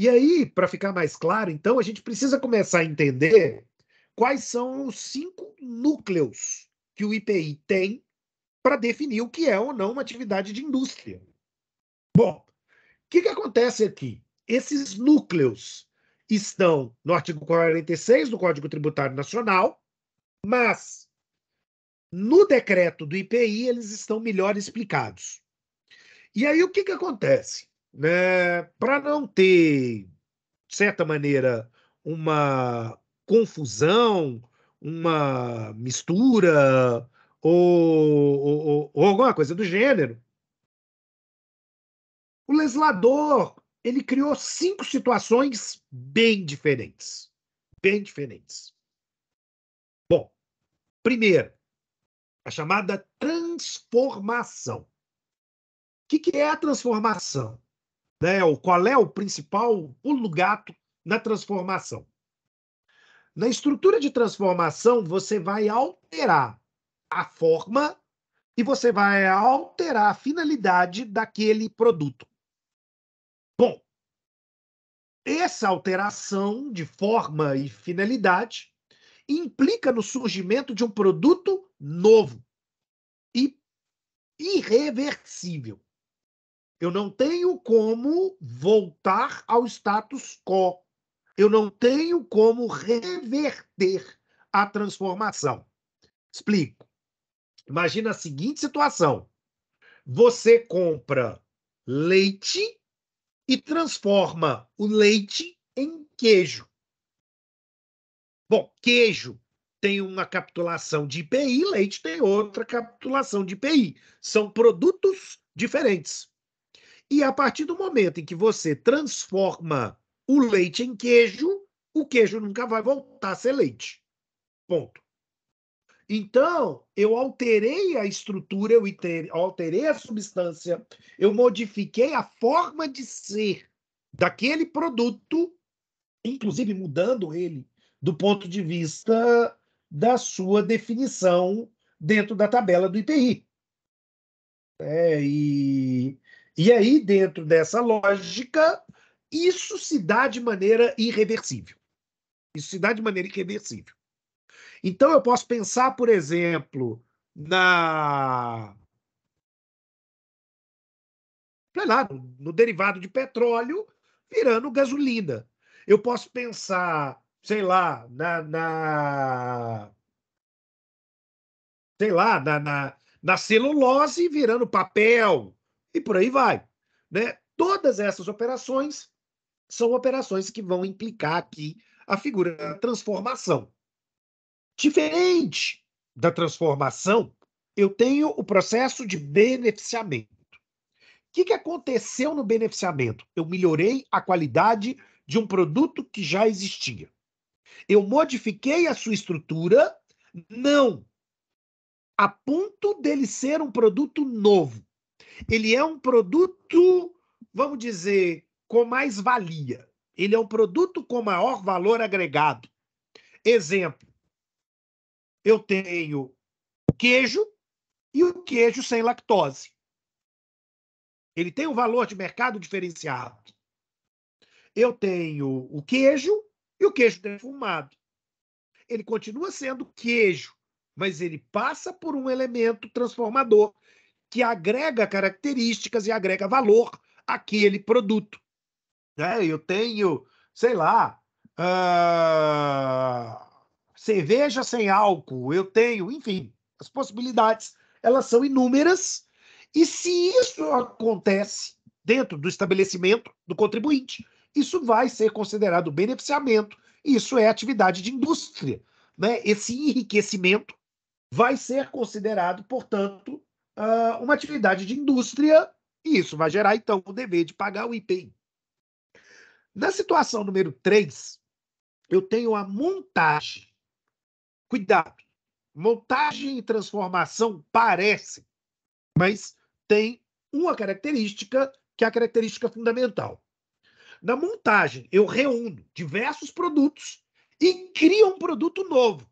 [SPEAKER 2] E aí, para ficar mais claro, então, a gente precisa começar a entender quais são os cinco núcleos que o IPI tem para definir o que é ou não uma atividade de indústria. Bom, o que, que acontece aqui? Esses núcleos estão no artigo 46 do Código Tributário Nacional, mas no decreto do IPI eles estão melhor explicados. E aí o que, que acontece? né, para não ter, de certa maneira, uma confusão, uma mistura ou, ou, ou alguma coisa do gênero. O legislador ele criou cinco situações bem diferentes, bem diferentes. Bom, primeiro, a chamada transformação. O que, que é a transformação? né, ou qual é o principal pulo do gato na transformação. Na estrutura de transformação, você vai alterar a forma e você vai alterar a finalidade daquele produto. Bom, essa alteração de forma e finalidade implica no surgimento de um produto novo e irreversível. Eu não tenho como voltar ao status quo. Eu não tenho como reverter a transformação. Explico. Imagina a seguinte situação: você compra leite e transforma o leite em queijo. Bom, queijo tem uma capitulação de IPI, leite tem outra capitulação de IPI. São produtos diferentes. E a partir do momento em que você transforma o leite em queijo, o queijo nunca vai voltar a ser leite. Ponto. Então, eu alterei a estrutura, eu alterei a substância, eu modifiquei a forma de ser daquele produto, inclusive mudando ele do ponto de vista da sua definição dentro da tabela do IPI. É, e e aí, dentro dessa lógica, isso se dá de maneira irreversível. Isso se dá de maneira irreversível. Então, eu posso pensar, por exemplo, na. Sei lá, no derivado de petróleo virando gasolina. Eu posso pensar, sei lá, na. na sei lá, na, na, na celulose virando papel, e por aí vai. Né? Todas essas operações são operações que vão implicar aqui a figura da transformação. Diferente da transformação, eu tenho o processo de beneficiamento. O que, que aconteceu no beneficiamento? Eu melhorei a qualidade de um produto que já existia. Eu modifiquei a sua estrutura, não a ponto dele ser um produto novo, ele é um produto, vamos dizer, com mais valia. Ele é um produto com maior valor agregado. Exemplo: eu tenho queijo e o queijo sem lactose. Ele tem um valor de mercado diferenciado. Eu tenho o queijo e o queijo defumado. Ele continua sendo queijo, mas ele passa por um elemento transformador que agrega características e agrega valor àquele produto. Né? Eu tenho, sei lá, uh, cerveja sem álcool, eu tenho, enfim, as possibilidades elas são inúmeras. E se isso acontece dentro do estabelecimento do contribuinte, isso vai ser considerado beneficiamento. Isso é atividade de indústria. Né? Esse enriquecimento vai ser considerado, portanto, uh, uma atividade de indústria e isso vai gerar, então, o dever de pagar o IPI. Na situação número 3, eu tenho a montagem. Cuidado. Montagem e transformação parecem, mas tem uma característica que é a característica fundamental. Na montagem, eu reúno diversos produtos e crio um produto novo.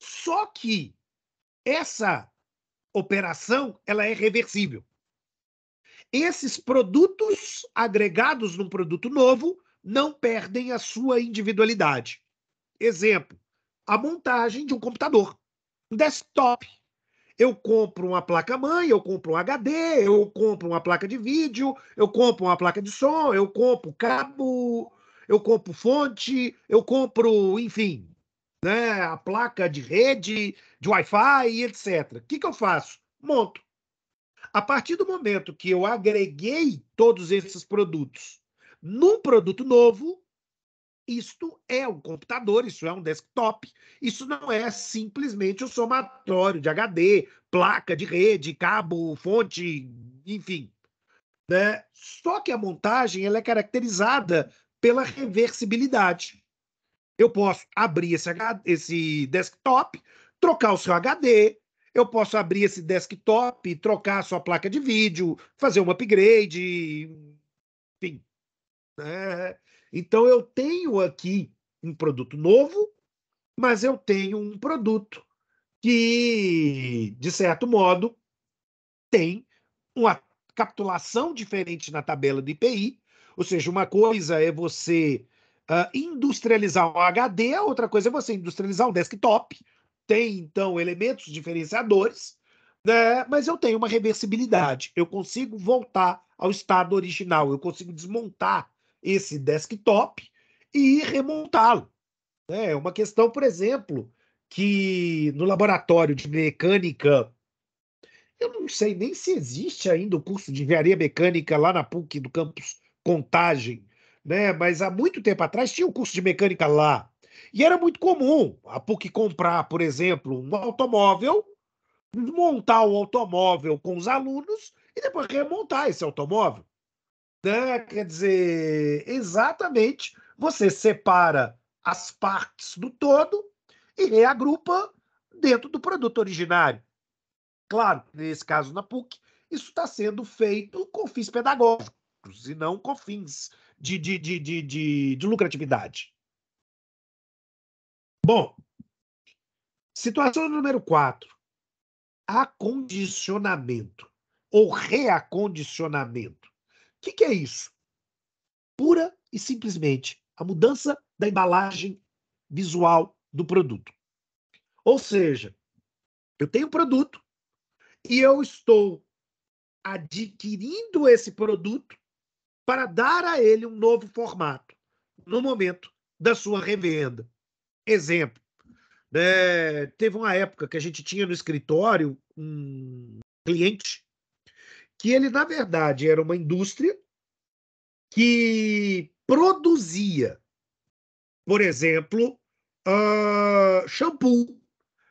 [SPEAKER 2] Só que essa operação ela é reversível. Esses produtos agregados num produto novo não perdem a sua individualidade. Exemplo, a montagem de um computador, um desktop. Eu compro uma placa-mãe, eu compro um HD, eu compro uma placa de vídeo, eu compro uma placa de som, eu compro cabo, eu compro fonte, eu compro, enfim, né, a placa de rede, de Wi-Fi e etc. O que, que eu faço? Monto. A partir do momento que eu agreguei todos esses produtos num produto novo, isto é um computador, isso é um desktop, isso não é simplesmente um somatório de HD, placa de rede, cabo, fonte, enfim. Né? Só que a montagem ela é caracterizada pela reversibilidade. Eu posso abrir esse, esse desktop, trocar o seu HD, eu posso abrir esse desktop, trocar a sua placa de vídeo, fazer um upgrade, enfim. Né? então eu tenho aqui um produto novo, mas eu tenho um produto que, de certo modo, tem uma capitulação diferente na tabela do IPI, ou seja, uma coisa é você Uh, industrializar um HD, é outra coisa é você industrializar um desktop. Tem, então, elementos diferenciadores, né? mas eu tenho uma reversibilidade. Eu consigo voltar ao estado original, eu consigo desmontar esse desktop e remontá-lo. Né? É uma questão, por exemplo, que no laboratório de mecânica, eu não sei nem se existe ainda o curso de engenharia mecânica lá na PUC do campus Contagem, né? Mas há muito tempo atrás tinha um curso de mecânica lá. E era muito comum a PUC comprar, por exemplo, um automóvel, montar o um automóvel com os alunos e depois remontar esse automóvel. Né? Quer dizer, exatamente, você separa as partes do todo e reagrupa dentro do produto originário. Claro, nesse caso na PUC, isso está sendo feito com fins pedagógicos e não com fins de, de, de, de, de, de lucratividade. Bom, situação número 4. Acondicionamento ou reacondicionamento. O que, que é isso? Pura e simplesmente a mudança da embalagem visual do produto. Ou seja, eu tenho um produto e eu estou adquirindo esse produto para dar a ele um novo formato no momento da sua revenda. Exemplo, é, teve uma época que a gente tinha no escritório um cliente que ele, na verdade, era uma indústria que produzia, por exemplo, uh, shampoo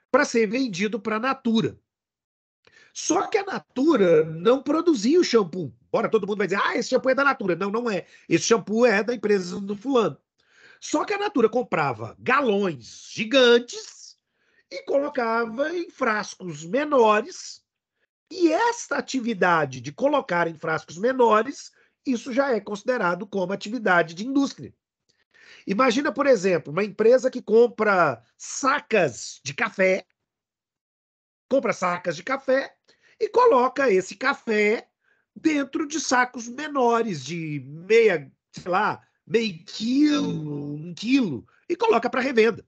[SPEAKER 2] para ser vendido para a Natura. Só que a Natura não produzia o shampoo. Bora todo mundo vai dizer, ah, esse shampoo é da Natura. Não, não é. Esse shampoo é da empresa do fulano. Só que a Natura comprava galões gigantes e colocava em frascos menores. E esta atividade de colocar em frascos menores, isso já é considerado como atividade de indústria. Imagina, por exemplo, uma empresa que compra sacas de café, compra sacas de café e coloca esse café dentro de sacos menores de meia, sei lá, meio quilo, um quilo, e coloca para revenda.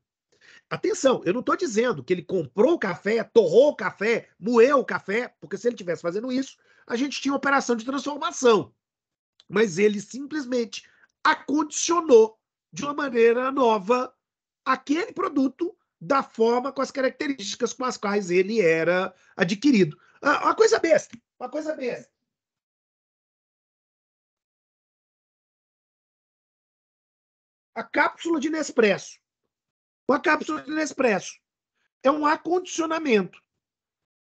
[SPEAKER 2] Atenção, eu não estou dizendo que ele comprou o café, torrou o café, moeu o café, porque se ele tivesse fazendo isso, a gente tinha operação de transformação. Mas ele simplesmente acondicionou de uma maneira nova aquele produto da forma, com as características com as
[SPEAKER 1] quais ele era adquirido. Ah, uma coisa besta, uma coisa besta. A cápsula de Nespresso. Uma cápsula de Nespresso. É um acondicionamento.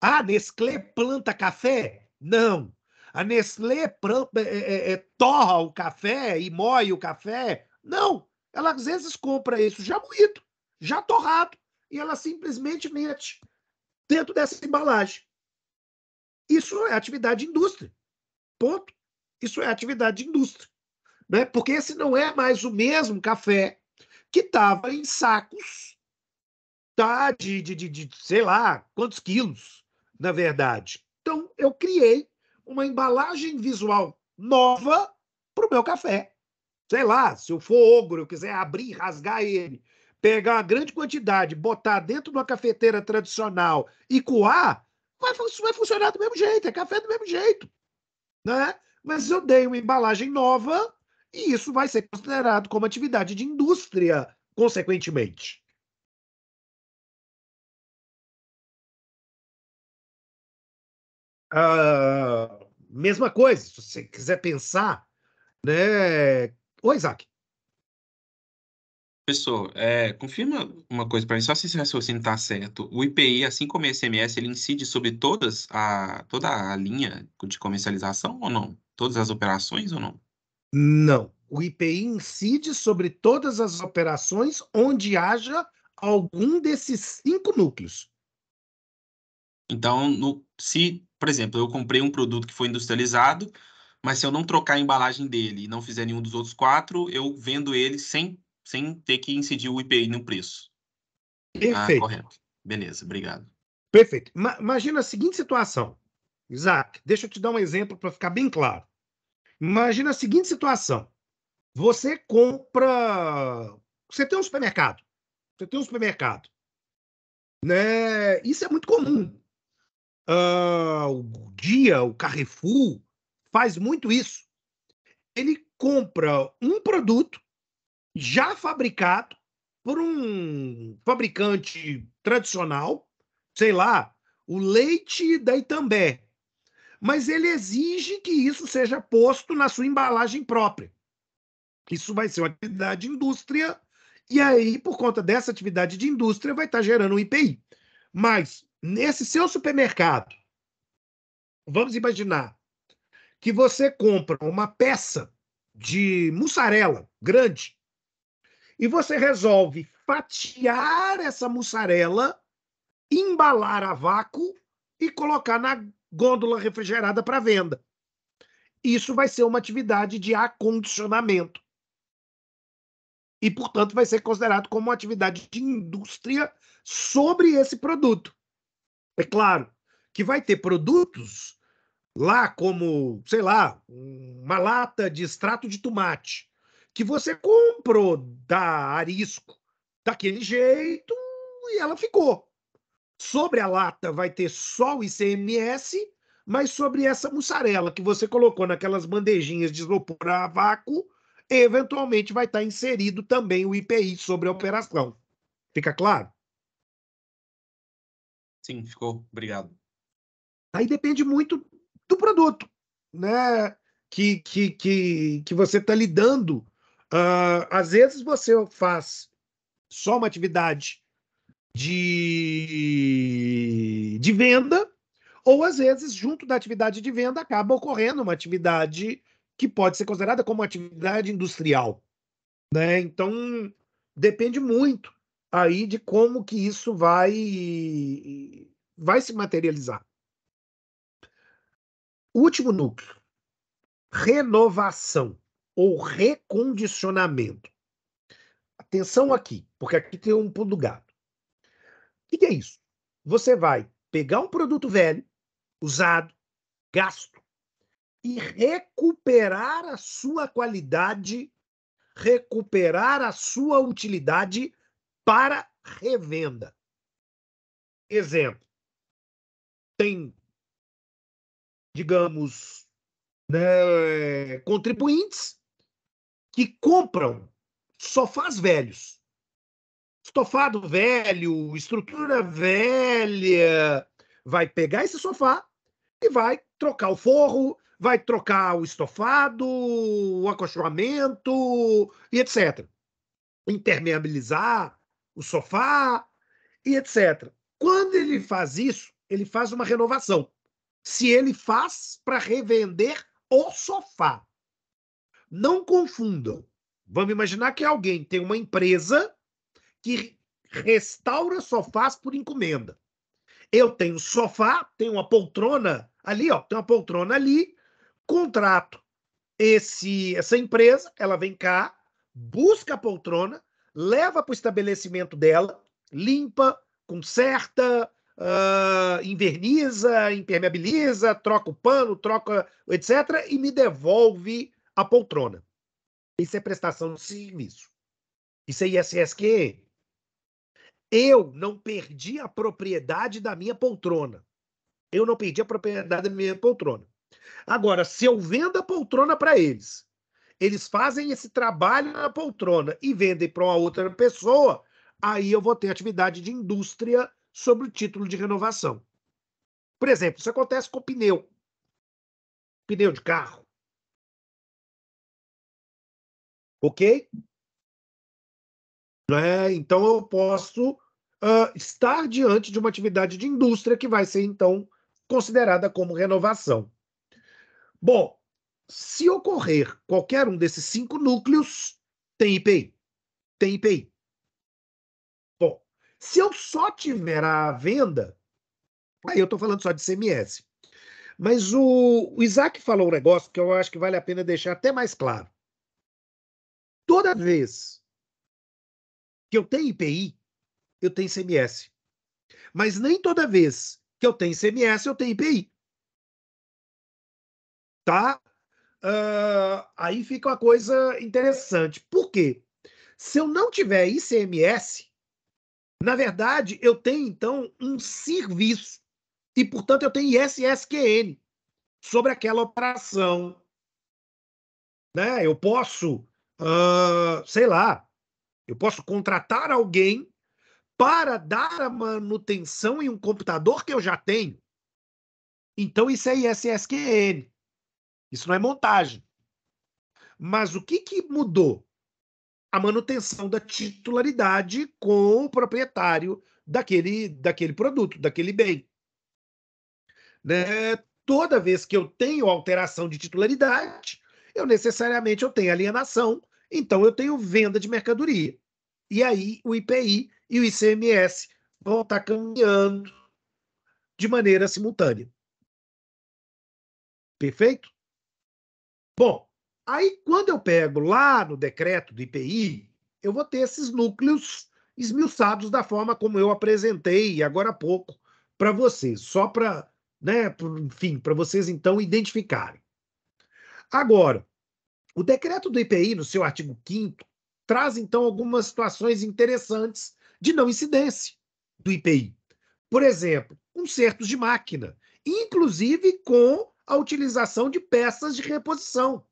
[SPEAKER 2] a Nestlé planta café? Não. A Nestlé planta, é é, é, é, torra o café e moe o café? Não. Ela às vezes compra isso já moído, já torrado, e ela simplesmente mete dentro dessa embalagem. Isso é atividade de indústria. Ponto. Isso é atividade de indústria. Né? Porque esse não é mais o mesmo café que estava em sacos tá, de, de, de, de, sei lá, quantos quilos, na verdade. Então, eu criei uma embalagem visual nova para o meu café. Sei lá, se eu for ogro, eu quiser abrir, rasgar ele, pegar uma grande quantidade, botar dentro de uma cafeteira tradicional e coar, vai, vai funcionar do mesmo jeito, é café do mesmo jeito. Né? Mas eu dei uma embalagem nova e isso vai ser considerado como atividade de
[SPEAKER 1] indústria, consequentemente. Uh, mesma coisa, se você quiser pensar, né? Oi, Isaac,
[SPEAKER 2] Professor, é, confirma uma coisa para mim, só se esse raciocínio está certo. O IPI, assim como o SMS, ele incide sobre todas a, toda a linha de comercialização ou não? Todas as operações ou não? Não. O IPI incide sobre todas as operações onde haja algum desses cinco núcleos.
[SPEAKER 1] Então, no, se, por exemplo, eu comprei um produto que foi industrializado,
[SPEAKER 2] mas se eu não trocar a embalagem dele e não fizer nenhum dos outros quatro, eu vendo ele sem sem ter que incidir o IPI no preço. Ah, Perfeito. Ah, correto. Beleza, obrigado. Perfeito. Ma imagina a seguinte situação. Isaac, deixa eu te dar um exemplo para ficar bem claro. Imagina a seguinte situação. Você compra. Você tem um supermercado. Você tem um supermercado. Né? Isso é muito comum. Uh, o Dia, o Carrefour, faz muito isso. Ele compra um produto já fabricado por um fabricante tradicional, sei lá, o leite da Itambé. Mas ele exige que isso seja posto na sua embalagem própria. Isso vai ser uma atividade de indústria, e aí, por conta dessa atividade de indústria, vai estar gerando um IPI. Mas, nesse seu supermercado, vamos imaginar que você compra uma peça de mussarela grande e você resolve fatiar essa mussarela, embalar a vácuo e colocar na gôndola refrigerada para venda. Isso vai ser uma atividade de acondicionamento. E, portanto, vai ser considerado como uma atividade de indústria sobre esse produto. É claro que vai ter produtos lá, como, sei lá, uma lata de extrato de tomate que você comprou da Arisco daquele jeito e ela ficou. Sobre a lata vai ter só o ICMS, mas sobre essa mussarela que você colocou naquelas bandejinhas de isopor a vácuo, eventualmente vai estar tá inserido também o
[SPEAKER 1] IPI sobre a operação. Fica claro? Sim, ficou. Obrigado. Aí depende muito do produto, né?
[SPEAKER 2] Que, que, que, que você está lidando Uh, às vezes você faz só uma atividade de, de venda, ou às vezes, junto da atividade de venda, acaba ocorrendo uma atividade que pode ser considerada como atividade industrial. Né? Então, depende muito aí de como que isso vai, vai se materializar. Último núcleo: renovação ou recondicionamento. Atenção hum. aqui, porque aqui tem um pulo do gato. O que é isso? Você vai pegar um produto velho, usado, gasto, e recuperar a sua qualidade, recuperar a sua
[SPEAKER 1] utilidade para revenda. Exemplo. Tem, digamos, né, contribuintes que compram sofás
[SPEAKER 2] velhos. Estofado velho, estrutura velha. Vai pegar esse sofá e vai trocar o forro, vai trocar o estofado, o acolchoamento e etc. Impermeabilizar o sofá e etc. Quando ele faz isso, ele faz uma renovação. Se ele faz para revender o sofá. Não confundam. Vamos imaginar que alguém tem uma empresa que restaura sofás por encomenda. Eu tenho sofá, tenho uma poltrona ali, ó, tem uma poltrona ali, contrato esse essa empresa, ela vem cá, busca a poltrona, leva para o estabelecimento dela, limpa, conserta, uh, inverniza, impermeabiliza, troca o pano, troca etc. e me devolve a poltrona. Isso é prestação de serviço. Isso é ISSQE. Eu não perdi a propriedade da minha poltrona. Eu não perdi a propriedade da minha poltrona. Agora, se eu vendo a poltrona para eles, eles fazem esse trabalho na poltrona e vendem para uma outra pessoa, aí eu vou ter atividade de indústria sobre o título de renovação.
[SPEAKER 1] Por exemplo, isso acontece com o pneu. Pneu de carro. ok? Né? Então eu posso uh, estar diante de uma atividade de
[SPEAKER 2] indústria que vai ser então considerada como renovação. Bom, se ocorrer qualquer um desses cinco núcleos, tem IPI. Tem IPI. Bom, se eu só tiver a venda, aí eu estou falando só de CMS. Mas o, o Isaac falou um negócio que eu acho que vale a pena deixar até mais claro toda vez que eu tenho IPI, eu tenho CMS Mas nem toda vez que eu tenho ICMS, eu tenho IPI. Tá? Uh, aí fica uma coisa interessante. Por quê? Se eu não tiver ICMS, na verdade, eu tenho então um serviço e, portanto, eu tenho ISSQN sobre aquela operação. Né? Eu posso ah, sei lá, eu posso contratar alguém para dar a manutenção em um computador que eu já tenho. Então isso é ISSQN. Isso não é montagem. Mas o que, que mudou? A manutenção da titularidade com o proprietário daquele, daquele produto, daquele bem. Né? Toda vez que eu tenho alteração de titularidade, eu necessariamente eu tenho alienação, então eu tenho venda de mercadoria. E aí o IPI e o ICMS vão estar caminhando de maneira simultânea. Perfeito? Bom, aí quando eu pego lá no decreto do IPI, eu vou ter esses núcleos esmiuçados da forma como eu apresentei agora há pouco para vocês, só para, né, enfim, para vocês então identificarem. Agora, o decreto do IPI, no seu artigo 5, traz então algumas situações interessantes de não incidência do IPI. Por exemplo, consertos de máquina, inclusive com a utilização de peças de reposição.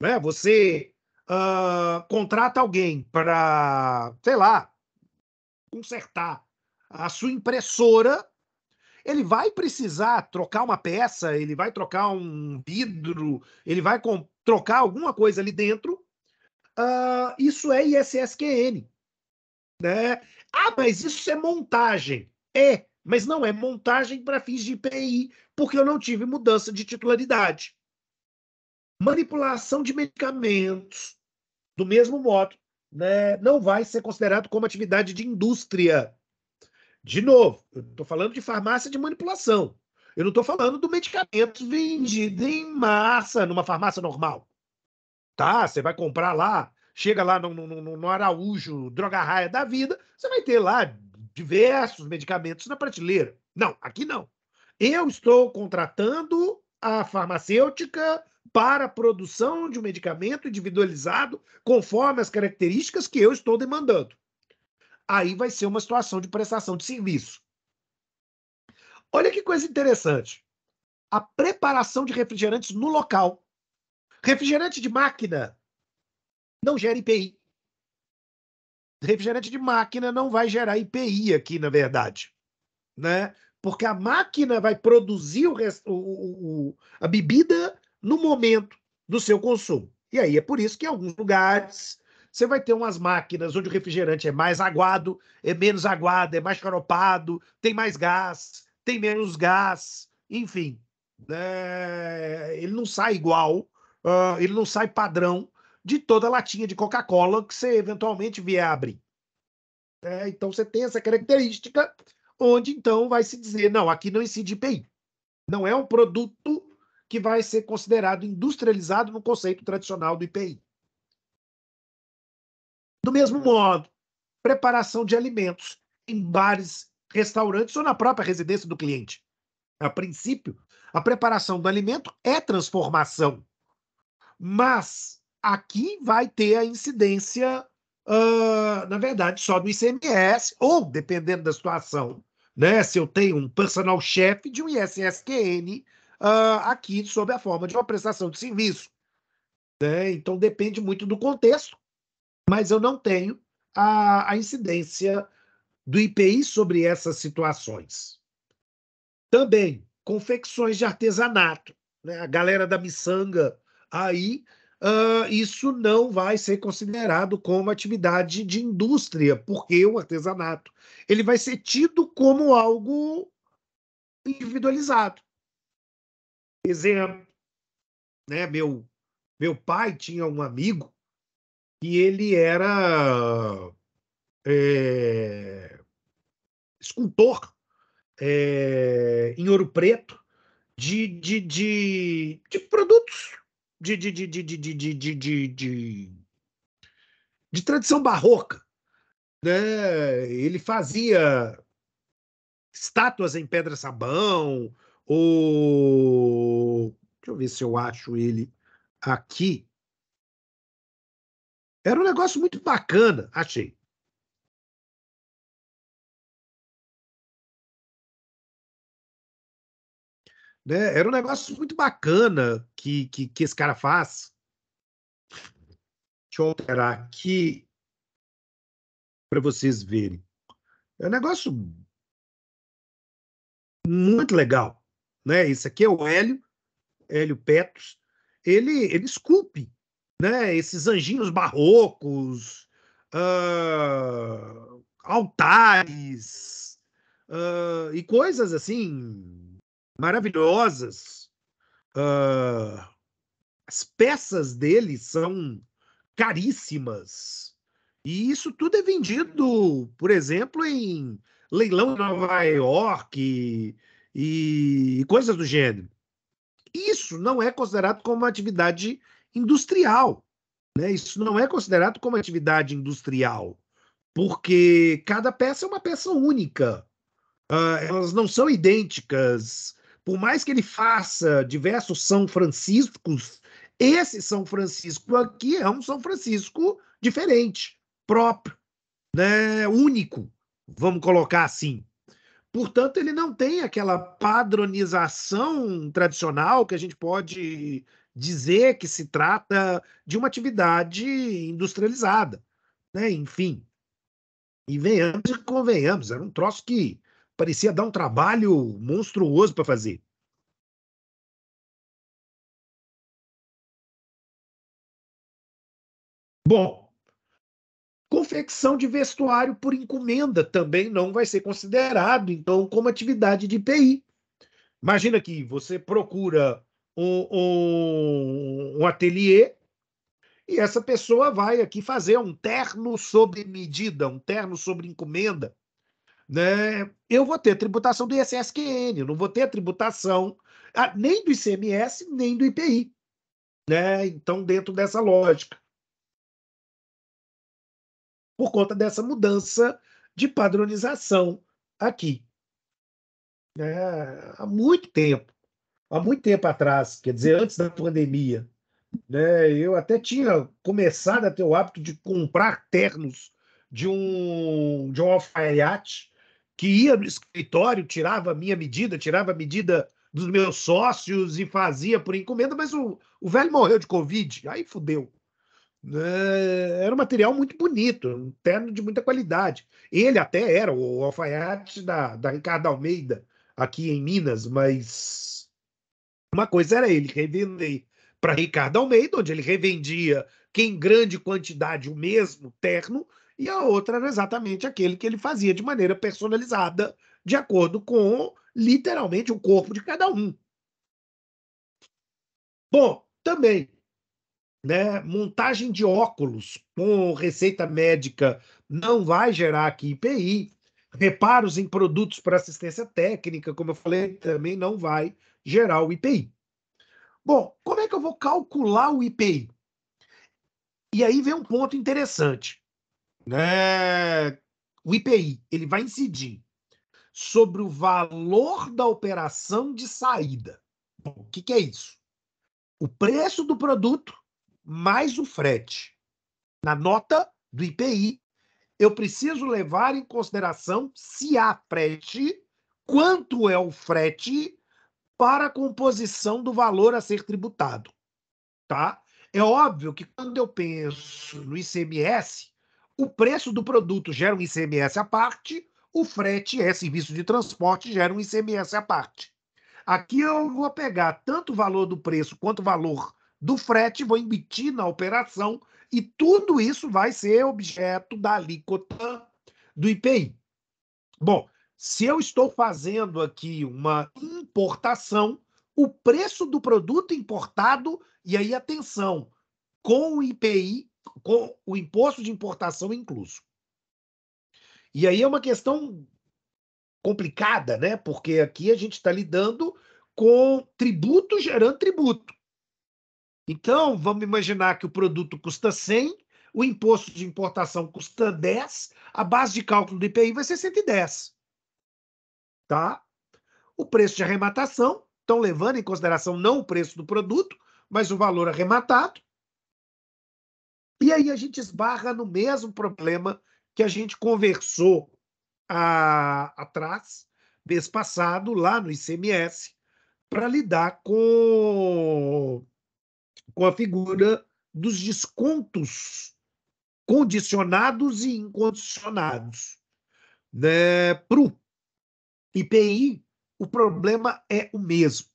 [SPEAKER 2] Né? Você uh, contrata alguém para, sei lá, consertar a sua impressora ele vai precisar trocar uma peça, ele vai trocar um vidro, ele vai trocar alguma coisa ali dentro. Uh, isso é ISSQN. Né? Ah, mas isso é montagem. É, mas não é montagem para fins de IPI, porque eu não tive mudança de titularidade. Manipulação de medicamentos, do mesmo modo, né, não vai ser considerado como atividade de indústria. De novo, eu estou falando de farmácia de manipulação. Eu não estou falando do medicamento vendido em massa numa farmácia normal. Tá? Você vai comprar lá, chega lá no, no, no Araújo, Droga Raia da Vida, você vai ter lá diversos medicamentos na prateleira. Não, aqui não. Eu estou contratando a farmacêutica para a produção de um medicamento individualizado conforme as características que eu estou demandando aí vai ser uma situação de prestação de serviço. Olha que coisa interessante. A preparação de refrigerantes no local. Refrigerante de máquina não gera IPI. Refrigerante de máquina não vai gerar IPI aqui, na verdade. Né? Porque a máquina vai produzir o, o, o, a bebida no momento do seu consumo. E aí é por isso que em alguns lugares você vai ter umas máquinas onde o refrigerante é mais aguado, é menos aguado, é mais caropado, tem mais gás, tem menos gás, enfim. É... ele não sai igual, uh, ele não sai padrão de toda a latinha de Coca-Cola que você eventualmente vier abrir. É, então você tem essa característica onde então vai se dizer, não, aqui não incide IPI. Não é um produto que vai ser considerado industrializado no conceito tradicional do IPI. Do mesmo modo, preparação de alimentos em bares, restaurantes ou na própria residência do cliente. A princípio, a preparação do alimento é transformação. Mas aqui vai ter a incidência, uh, na verdade, só do ICMS, ou, dependendo da situação, né, se eu tenho um personal chefe de um ISSQN uh, ah, aqui sob a forma de uma prestação de serviço. Né? Então, depende muito do contexto mas eu não tenho a, a incidência do IPI sobre essas situações. Também confecções de artesanato, né? a galera da miçanga aí, uh, isso não vai ser considerado como atividade de indústria, porque o artesanato ele vai ser tido como algo individualizado. Exemplo, né? meu, meu pai tinha um amigo que ele era é, escultor é, em ouro preto de, de, de, de produtos de, de, de, de, de, de, de, de, de, de tradição barroca. Né? Ele fazia estátuas em pedra sabão, ou deixa eu ver se eu acho
[SPEAKER 1] ele aqui. Era um negócio muito bacana, achei. Né? Era um negócio muito bacana que, que, que esse cara faz. Deixa eu alterar aqui para vocês verem. É um negócio muito legal. Né? Isso aqui é o Hélio, Hélio Petros.
[SPEAKER 2] Ele, ele esculpe né? Esses anjinhos barrocos, uh, altares uh, e coisas assim maravilhosas. Uh, as peças dele são caríssimas. E isso tudo é vendido, por exemplo, em leilão em Nova York e, e coisas do gênero. Isso não é considerado como uma atividade industrial. Né? Isso não é considerado como atividade industrial, porque cada peça é uma peça única. Uh, elas não são idênticas. Por mais que ele faça diversos São Franciscos, esse São Francisco aqui é um São Francisco diferente, próprio, né? único, vamos colocar assim. Portanto, ele não tem aquela padronização tradicional que a gente pode dizer que se trata de uma atividade industrializada, né? Enfim. E venhamos e convenhamos, era um troço que parecia dar um trabalho
[SPEAKER 1] monstruoso para fazer. Bom, confecção de vestuário por encomenda também não vai ser considerado, então, como atividade
[SPEAKER 2] de IPI. Imagina que você procura um, um, um ateliê e essa pessoa vai aqui fazer um terno sobre medida, um terno sobre encomenda. Né? Eu vou ter tributação do ISSQN, não vou ter tributação ah, nem do ICMS, nem do IPI. Né? Então, dentro dessa lógica. Por conta dessa mudança de padronização aqui. Né? Há muito tempo há muito tempo atrás, quer dizer, antes da pandemia. Né? Eu até tinha começado a ter o hábito de comprar ternos de um, de um alfaiate que ia no escritório, tirava a minha medida, tirava a medida dos meus sócios e fazia por encomenda, mas o, o velho morreu de Covid, aí fudeu. É, era um material muito bonito, um terno de muita qualidade. Ele até era o alfaiate da, da Ricardo Almeida, aqui em Minas, mas uma coisa era ele revender para Ricardo Almeida, onde ele revendia que em grande quantidade o mesmo terno, e a outra era exatamente aquele que ele fazia de maneira personalizada, de acordo com literalmente o corpo de cada um. Bom, também, né, montagem de óculos com receita médica não vai gerar aqui IPI. Reparos em produtos para assistência técnica, como eu falei, também não vai gerar o IPI. Bom, como é que eu vou calcular o IPI? E aí vem um ponto interessante. Né? O IPI ele vai incidir sobre o valor da operação de saída. Bom, o que, que é isso? O preço do produto mais o frete. Na nota do IPI, eu preciso levar em consideração se há frete, quanto é o frete para a composição do valor a ser tributado. Tá? É óbvio que quando eu penso no ICMS, o preço do produto gera um ICMS à parte, o frete é serviço de transporte, gera um ICMS à parte. Aqui eu vou pegar tanto o valor do preço quanto o valor do frete, vou emitir na operação e tudo isso vai ser objeto da alíquota do IPI. Bom, se eu estou fazendo aqui uma importação, o preço do produto importado, e aí atenção, com o IPI, com o imposto de importação incluso. E aí é uma questão complicada, né? Porque aqui a gente está lidando com tributo gerando tributo. Então, vamos imaginar que o produto custa 100, o imposto de importação custa 10, a base de cálculo do IPI vai ser 110. Tá? O preço de arrematação, estão levando em consideração não o preço do produto, mas o valor arrematado. E aí a gente esbarra no mesmo problema que a gente conversou a, ah, atrás, mês passado, lá no ICMS, para lidar com, com a figura dos descontos condicionados e incondicionados. Né? Para o IPI, o problema é o mesmo.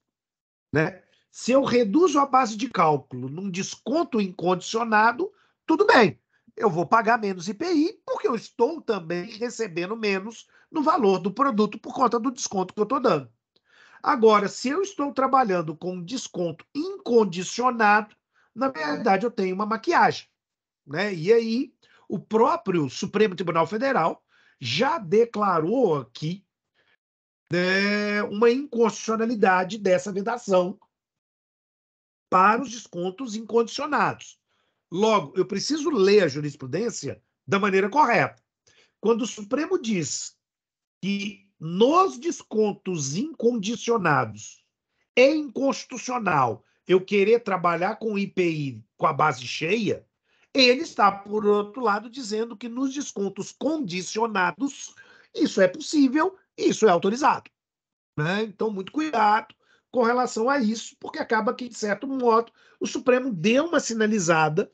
[SPEAKER 2] Né? Se eu reduzo a base de cálculo num desconto incondicionado, tudo bem. Eu vou pagar menos IPI porque eu estou também recebendo menos no valor do produto por conta do desconto que eu estou dando. Agora, se eu estou trabalhando com desconto incondicionado, na verdade eu tenho uma maquiagem. Né? E aí, o próprio Supremo Tribunal Federal já declarou aqui né, uma inconstitucionalidade dessa vedação para os descontos incondicionados. Logo, eu preciso ler a jurisprudência da maneira correta. Quando o Supremo diz que nos descontos incondicionados é inconstitucional eu querer trabalhar com IPI com a base cheia, ele está, por outro lado, dizendo que nos descontos condicionados isso é possível isso é autorizado. Né? Então, muito cuidado com relação a isso, porque acaba que, de certo modo, o Supremo deu uma sinalizada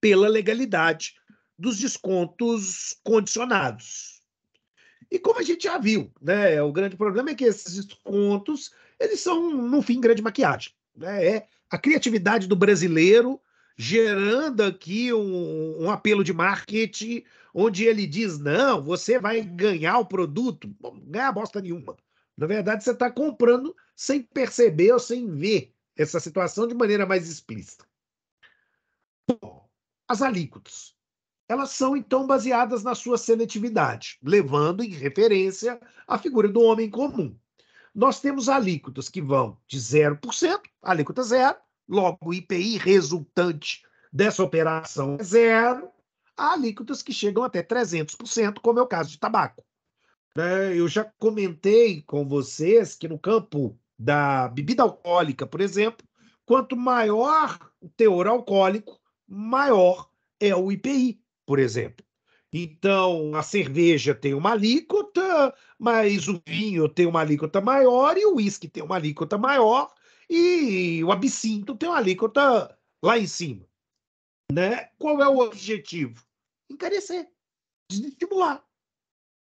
[SPEAKER 2] pela legalidade dos descontos condicionados. E como a gente já viu, né, é, o grande problema é que esses descontos eles são, no fim, grande maquiagem. Né? É a criatividade do brasileiro gerando aqui um, um apelo de marketing onde ele diz: não, você vai ganhar o produto. Bom, ganha bosta nenhuma. Na verdade, você está comprando sem perceber ou sem ver essa situação de maneira mais explícita. Bom, as alíquotas. Elas são então baseadas na sua seletividade, levando em referência a figura do homem comum. Nós temos alíquotas que vão de 0%, alíquota zero, Logo, o IPI resultante dessa operação é zero, há alíquotas que chegam até 300%, como é o caso de tabaco. Né, eu já comentei com vocês que no campo da bebida alcoólica, por exemplo, quanto maior o teor alcoólico, maior é o IPI, por exemplo. Então, a cerveja tem uma alíquota, mas o vinho tem uma alíquota maior e o uísque tem uma alíquota maior, e o absinto tem uma alíquota lá em cima. Né? Qual é o objetivo? Encarecer, desestimular,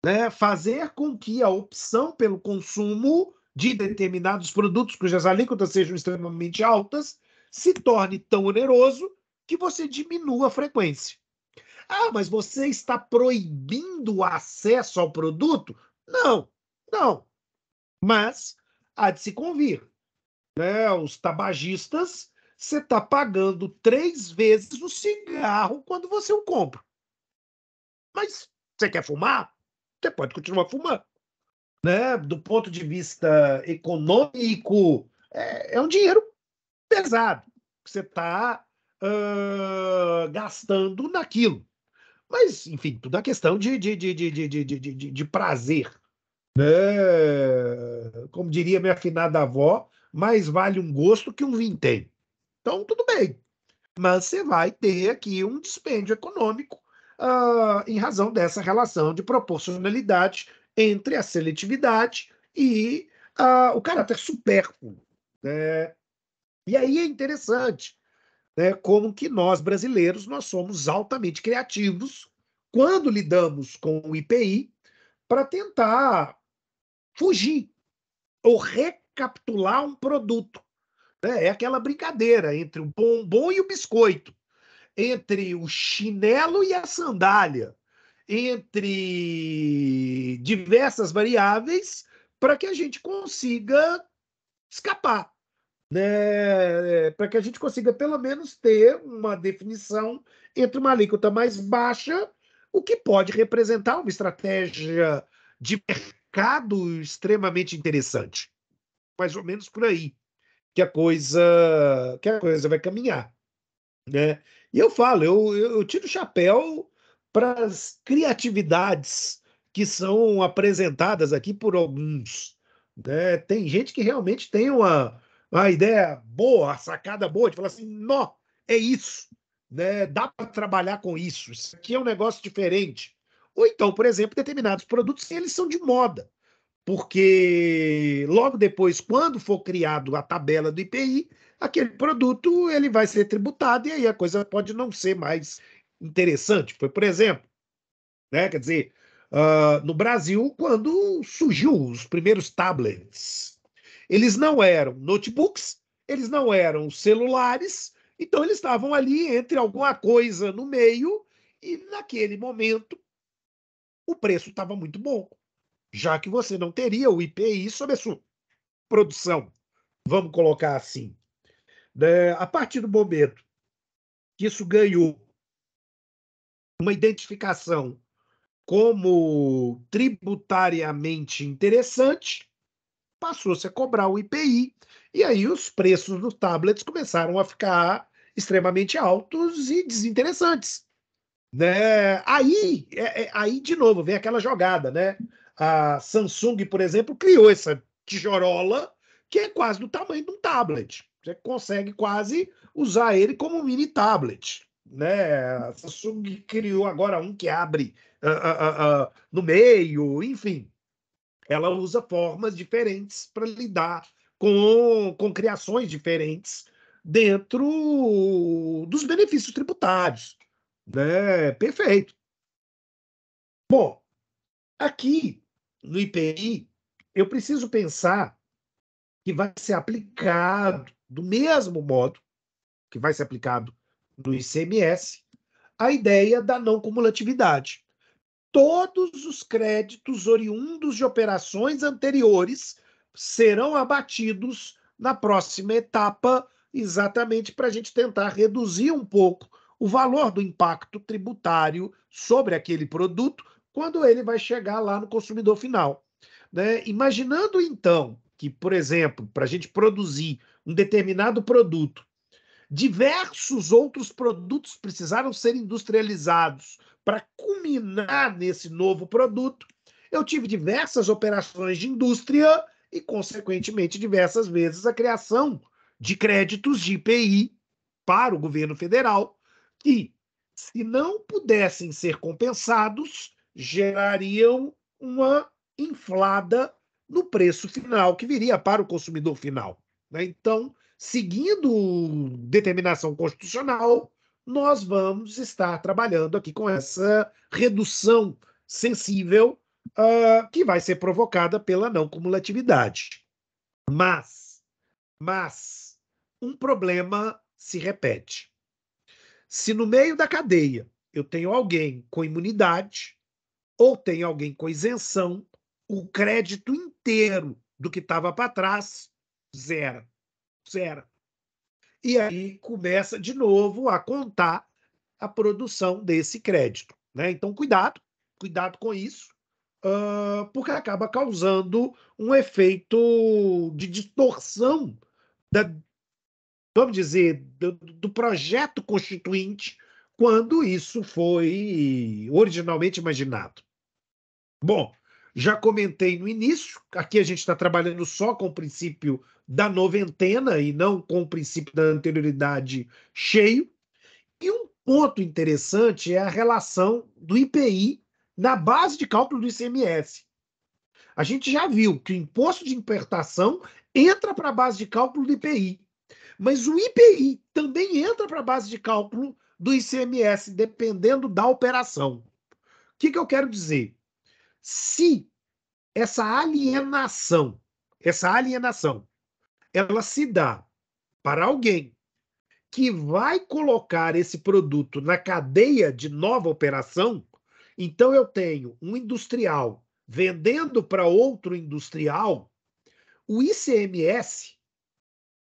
[SPEAKER 2] né? fazer com que a opção pelo consumo de determinados produtos cujas alíquotas sejam extremamente altas se torne tão oneroso que você diminua a frequência. Ah, mas você está proibindo o acesso ao produto? Não, não. Mas há de se convir né, os tabagistas, você está pagando três vezes o cigarro quando você o compra. Mas você quer fumar? Você pode continuar fumando. Né? Do ponto de vista econômico, é, é um dinheiro pesado que você está uh, gastando naquilo. Mas, enfim, tudo é questão de, de, de, de, de, de, de, de prazer. Né? Como diria minha afinada avó, mais vale um gosto que um vintém. Então, tudo bem. Mas você vai ter aqui um dispêndio econômico uh, em razão dessa relação de proporcionalidade entre a seletividade e uh, o caráter supérfluo. Né? E aí é interessante né, como que nós, brasileiros, nós somos altamente criativos quando lidamos com o IPI para tentar fugir ou re recapitular um produto. Né? É aquela brincadeira entre o bombom e o biscoito, entre o chinelo e a sandália, entre diversas variáveis para que a gente consiga escapar, né? É, para que a gente consiga pelo menos ter uma definição entre uma alíquota mais baixa, o que pode representar uma estratégia de mercado extremamente interessante mais ou menos por aí que a coisa que a coisa vai caminhar, né? E eu falo, eu, eu tiro o chapéu para as criatividades que são apresentadas aqui por alguns. Né? Tem gente que realmente tem uma, uma ideia boa, uma sacada boa, de falar assim, nó, é isso, né? dá para trabalhar com isso, isso aqui é um negócio diferente. Ou então, por exemplo, determinados produtos, eles são de moda porque logo depois, quando for criado a tabela do IPI, aquele produto ele vai ser tributado e aí a coisa pode não ser mais interessante. Foi, por exemplo, né? quer dizer, uh, no Brasil, quando surgiu os primeiros tablets, eles não eram notebooks, eles não eram celulares, então eles estavam ali entre alguma coisa no meio e naquele momento o preço estava muito bom já que você não teria o IPI sobre a sua produção, vamos colocar assim. Né? A partir do momento que isso ganhou uma identificação como tributariamente interessante, passou-se a cobrar o IPI, e aí os preços dos tablets começaram a ficar extremamente altos e desinteressantes. Né? Aí, é, é, aí, de novo, vem aquela jogada, né? A Samsung, por exemplo, criou essa tijorola que é quase do tamanho de um tablet. Você consegue quase usar ele como um mini tablet. Né? A Samsung criou agora um que abre uh, uh, uh, no meio, enfim. Ela usa formas diferentes para lidar com, com criações diferentes dentro dos benefícios tributários. Né? Perfeito. Bom, aqui no IPI, eu preciso pensar que vai ser aplicado do mesmo modo que vai ser aplicado no ICMS a ideia da não cumulatividade. Todos os créditos oriundos de operações anteriores serão abatidos na próxima etapa, exatamente para a gente tentar reduzir um pouco o valor do impacto tributário sobre aquele produto, quando ele vai chegar lá no consumidor final. Né? Imaginando então que, por exemplo, para a gente produzir um determinado produto, diversos outros produtos precisaram ser industrializados para culminar nesse novo produto, eu tive diversas operações de indústria e, consequentemente, diversas vezes a criação de créditos de IPI para o governo federal, que, se não pudessem ser compensados, gerariam uma inflada no preço final que viria para o consumidor final. Né? Então, seguindo determinação constitucional, nós vamos estar trabalhando aqui com essa redução sensível uh, que vai ser provocada pela não cumulatividade. Mas, mas, um problema se repete. Se no meio da cadeia eu tenho alguém com imunidade, ou tem alguém com isenção, o crédito inteiro do que estava para trás, zero. Zero. E aí começa de novo a contar a produção desse crédito. Né? Então, cuidado, cuidado com isso, uh, porque acaba causando um efeito de distorção da, vamos dizer, do, do projeto constituinte quando isso foi originalmente imaginado. Bom, já comentei no início, aqui a gente está trabalhando só com o princípio da noventena e não com o princípio da anterioridade cheio. E um ponto interessante é a relação do IPI na base de cálculo do ICMS. A gente já viu que o imposto de importação entra para a base de cálculo do IPI, mas o IPI também entra para a base de cálculo do ICMS, dependendo da operação. O que, que eu quero dizer? Se essa alienação, essa alienação, ela se dá para alguém que vai colocar esse produto na cadeia de nova operação, então eu tenho um industrial vendendo para outro industrial, o ICMS,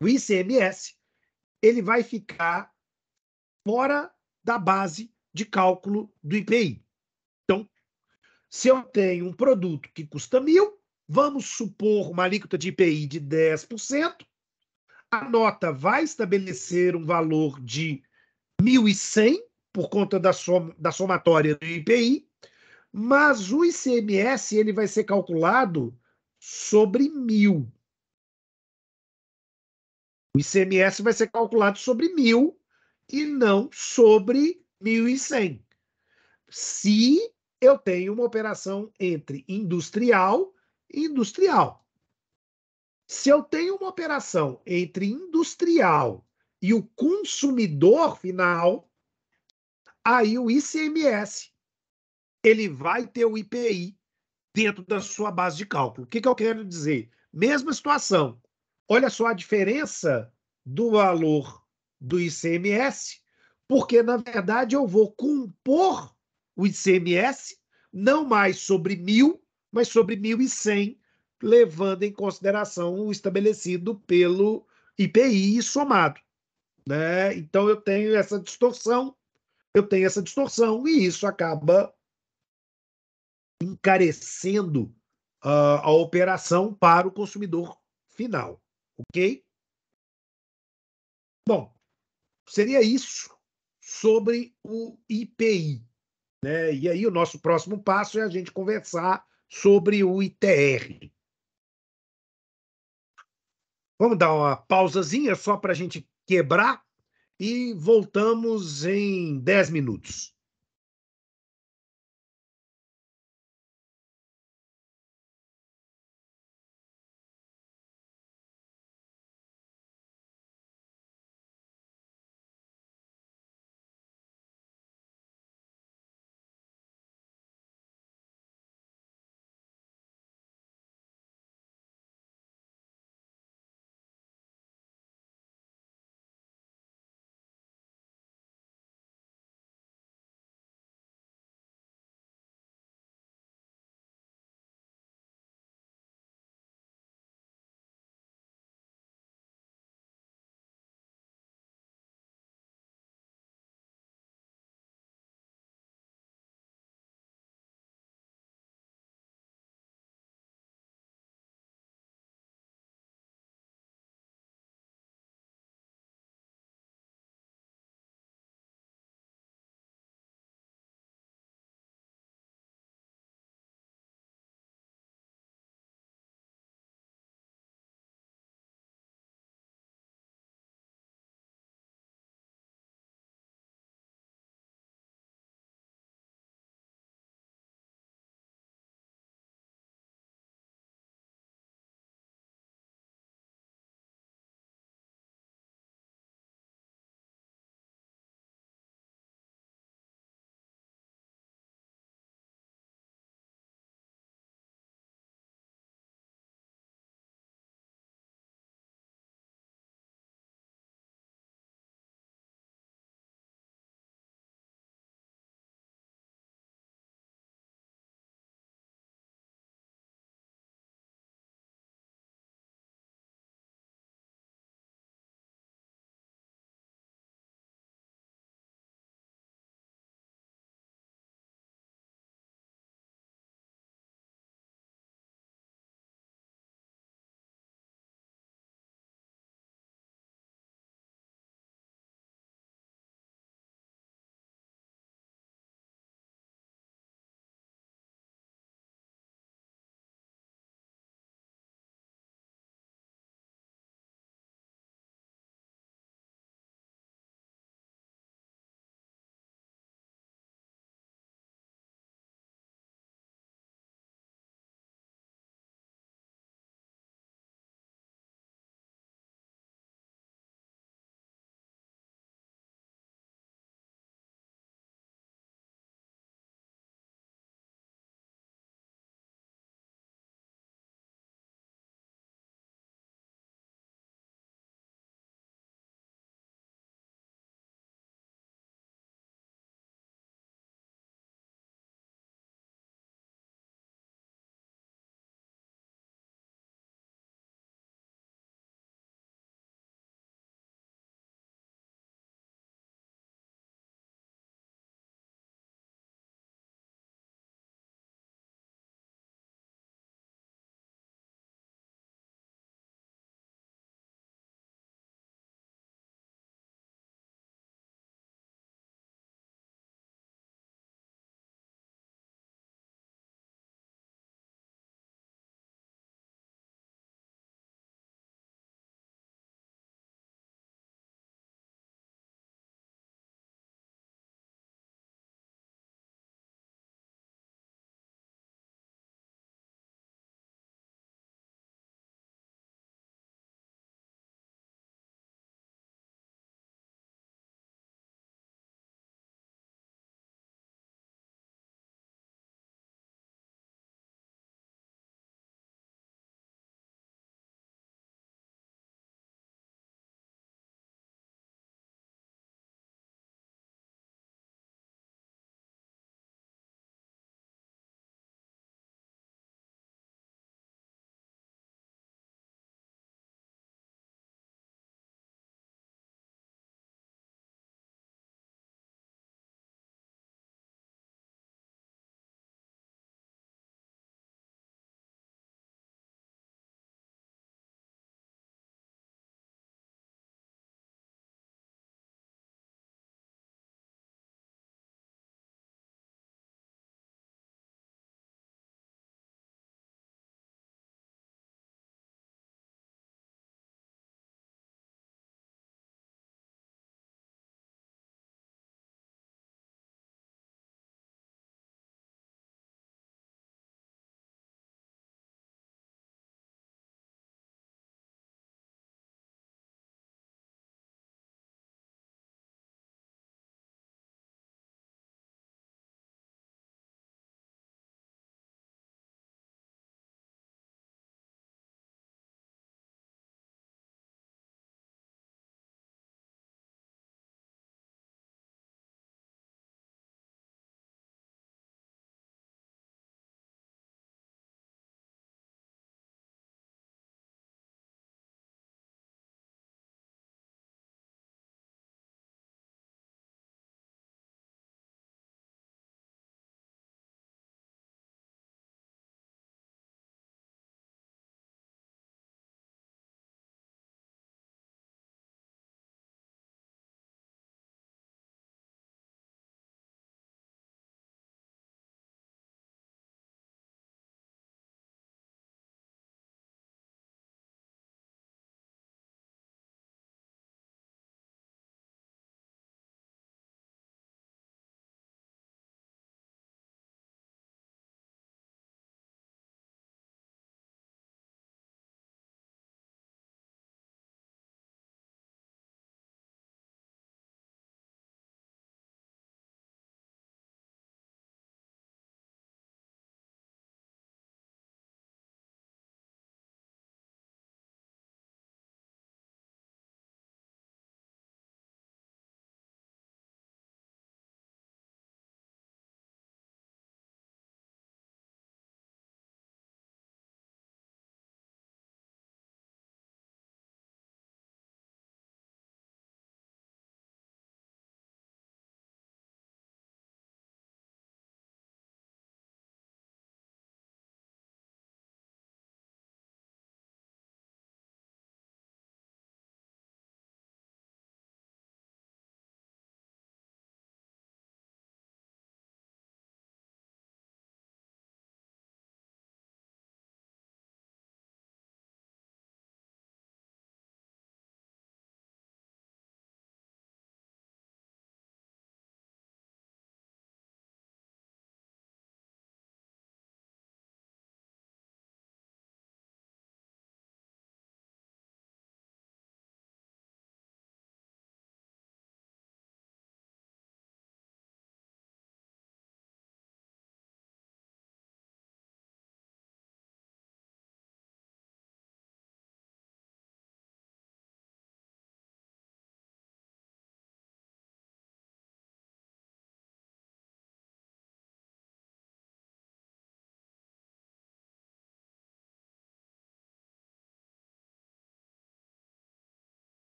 [SPEAKER 2] o ICMS, ele vai ficar fora da base de cálculo do IPI. Então, se eu tenho um produto que custa mil, vamos supor uma alíquota de IPI de 10%, a nota vai estabelecer um valor de 1.100 por conta da, soma, da somatória do IPI, mas o ICMS ele vai ser calculado sobre mil. O ICMS vai ser calculado sobre mil e não sobre 1.100. Se eu tenho uma operação entre industrial e industrial. Se eu tenho uma operação entre industrial e o consumidor final, aí o ICMS ele vai ter o IPI dentro da sua base de cálculo. O que, que eu quero dizer? Mesma situação. Olha só a diferença do valor do ICMS, porque na verdade eu vou compor o ICMS, não mais sobre mil, mas sobre 1.100, levando em consideração o estabelecido pelo IPI somado. Né? Então eu tenho essa distorção, eu tenho essa distorção, e isso acaba encarecendo uh, a operação para o consumidor final. Ok? Bom, seria isso sobre o IPI. Né? E aí o nosso próximo passo é a gente conversar sobre o ITR. Vamos dar uma pausazinha só para a gente quebrar
[SPEAKER 1] e voltamos em 10 minutos.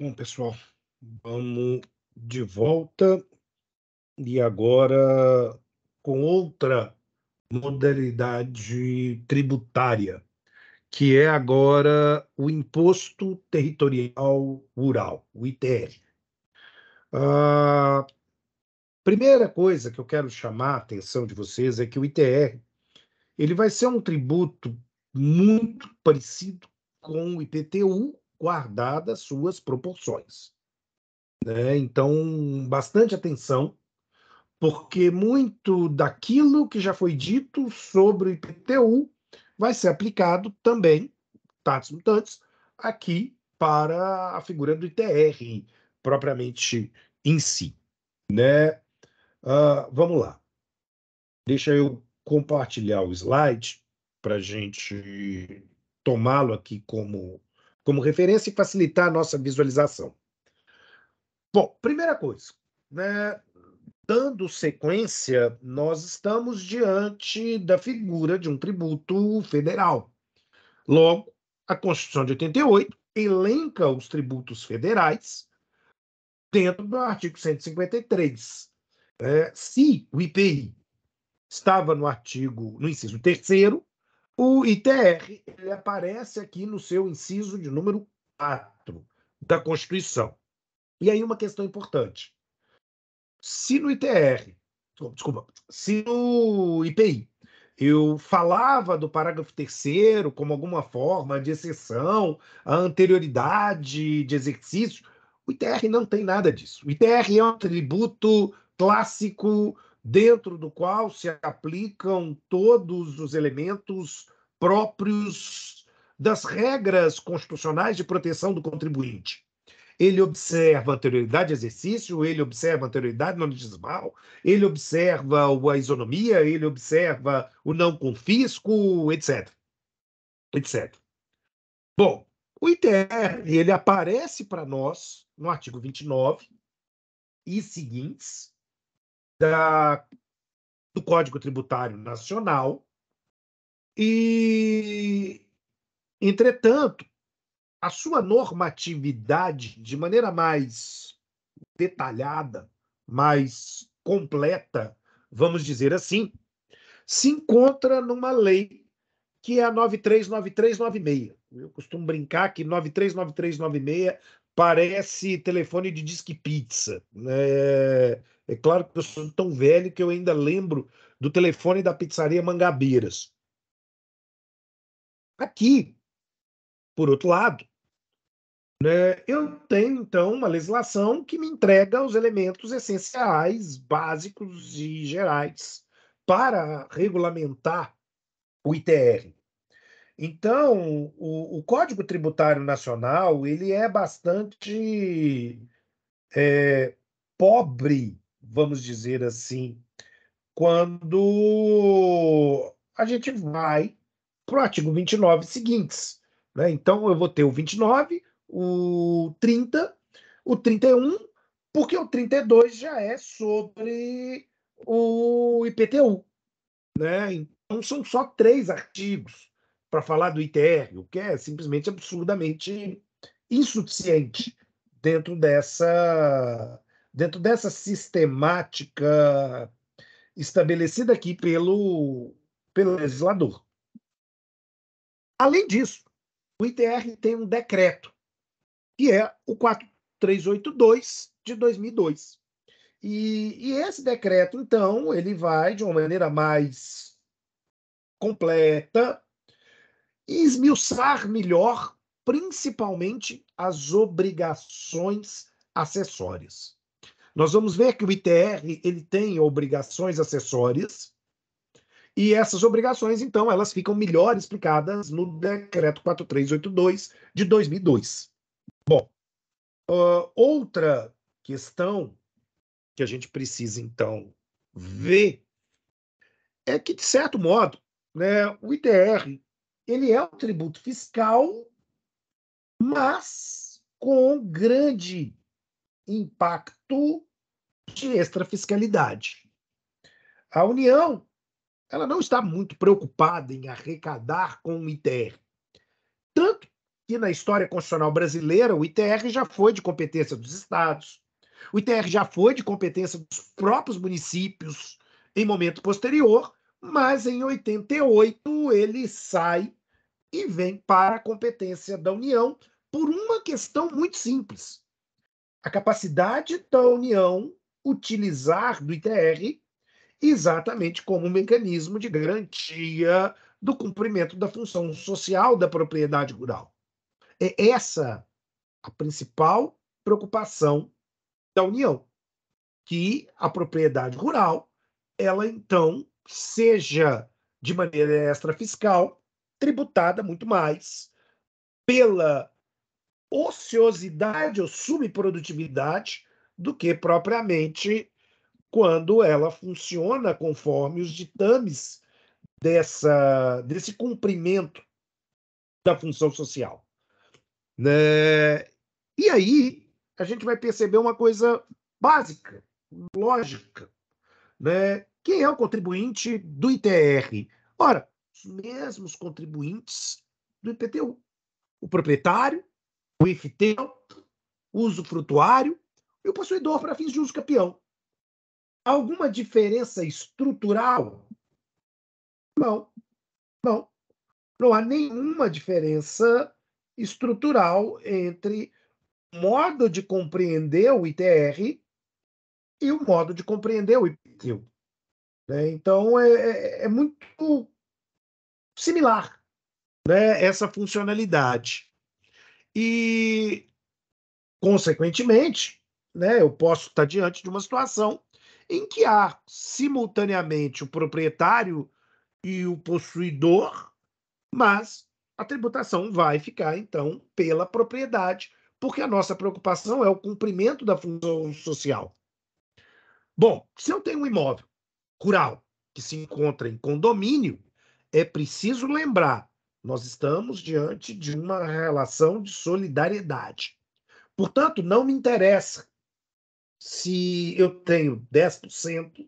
[SPEAKER 1] Bom, pessoal, vamos de volta e agora com outra
[SPEAKER 2] modalidade tributária, que é agora o Imposto Territorial Rural, o ITR. A ah, primeira coisa que eu quero chamar a atenção de vocês é que o ITR ele vai ser um tributo muito parecido com o IPTU guardadas suas proporções. Né? Então, bastante atenção, porque muito daquilo que já foi dito sobre o IPTU vai ser aplicado também, tatos mutantes, aqui para a figura do ITR, propriamente em si. Né? Uh, vamos lá. Deixa eu compartilhar o slide para a gente tomá-lo aqui como como referência e facilitar a nossa visualização. Bom, primeira coisa, né, dando sequência, nós estamos diante da figura de um tributo federal. Logo, a Constituição de 88 elenca os tributos federais dentro do artigo 153. É, né. se o IPI estava no artigo, no inciso terceiro. O ITR ele aparece aqui no seu inciso de número 4 da Constituição. E aí uma questão importante. Se no ITR, oh, desculpa, se no IPI eu falava do parágrafo terceiro como alguma forma de exceção à anterioridade de exercício, o ITR não tem nada disso. O ITR é um tributo clássico dentro do qual se aplicam todos os elementos próprios das regras constitucionais de proteção do contribuinte. Ele observa a anterioridade de exercício, ele observa a anterioridade nonodismal, ele observa a isonomia, ele observa o não confisco, etc. etc. Bom, o ITR ele aparece para nós no artigo 29 e seguintes, da, do Código Tributário Nacional. E, entretanto, a sua normatividade, de maneira mais detalhada, mais completa, vamos dizer assim, se encontra numa lei que é a 939396. Eu costumo brincar que 939396 parece telefone de disque pizza. É, é claro que eu sou tão velho que eu ainda lembro do telefone da pizzaria Mangabeiras. Aqui, por outro lado, né, eu tenho, então, uma legislação que me entrega os elementos essenciais, básicos e gerais para regulamentar o ITR. Então, o, o Código Tributário Nacional ele é bastante é, pobre vamos dizer assim, quando a gente vai para o artigo 29 seguintes. Né? Então, eu vou ter o 29, o 30, o 31, porque o 32 já é sobre o IPTU. Né? Então, são só três artigos para falar do ITR, o que é simplesmente absurdamente insuficiente dentro dessa dentro dessa sistemática estabelecida aqui pelo, pelo legislador. Além disso, o ITR tem um decreto, que é o 4382 de 2002. E, e esse decreto, então, ele vai de uma maneira mais completa esmiuçar melhor, principalmente, as obrigações acessórias. Nós vamos ver que o ITR ele tem obrigações acessórias e essas obrigações, então, elas ficam melhor explicadas no decreto 4382 de 2002. Bom, uh, outra questão que a gente precisa, então, ver é que, de certo modo, né, o ITR ele é um tributo fiscal, mas com grande impacto de extrafiscalidade. A União ela não está muito preocupada em arrecadar com o ITR. Tanto que na história constitucional brasileira, o ITR já foi de competência dos estados, o ITR já foi de competência dos próprios municípios em momento posterior, mas em 88 ele sai e vem para a competência da União por uma questão muito simples a capacidade da União utilizar do ITR exatamente como um mecanismo de garantia do cumprimento da função social da propriedade rural. É essa a principal preocupação da União, que a propriedade rural, ela então seja de maneira extrafiscal tributada muito mais pela ociosidade ou subprodutividade do que propriamente quando ela funciona conforme os ditames dessa, desse cumprimento da função social. Né? E aí a gente vai perceber uma coisa básica, lógica. Né? Quem é o contribuinte do ITR? Ora, os mesmos contribuintes do IPTU. O proprietário, o ifiteu, uso frutuário e o possuidor para fins de uso campeão. Alguma diferença estrutural? Não, não. Não há nenhuma diferença estrutural entre o modo de compreender o ITR e o modo de compreender o IPTU. Né? Então, é, é, é muito similar né? essa funcionalidade. E, consequentemente, né, eu posso estar diante de uma situação em que há simultaneamente o proprietário e o possuidor, mas a tributação vai ficar então pela propriedade, porque a nossa preocupação é o cumprimento da função social. Bom, se eu tenho um imóvel rural que se encontra em condomínio, é preciso lembrar nós estamos diante de uma relação de solidariedade. Portanto, não me interessa se eu tenho 10%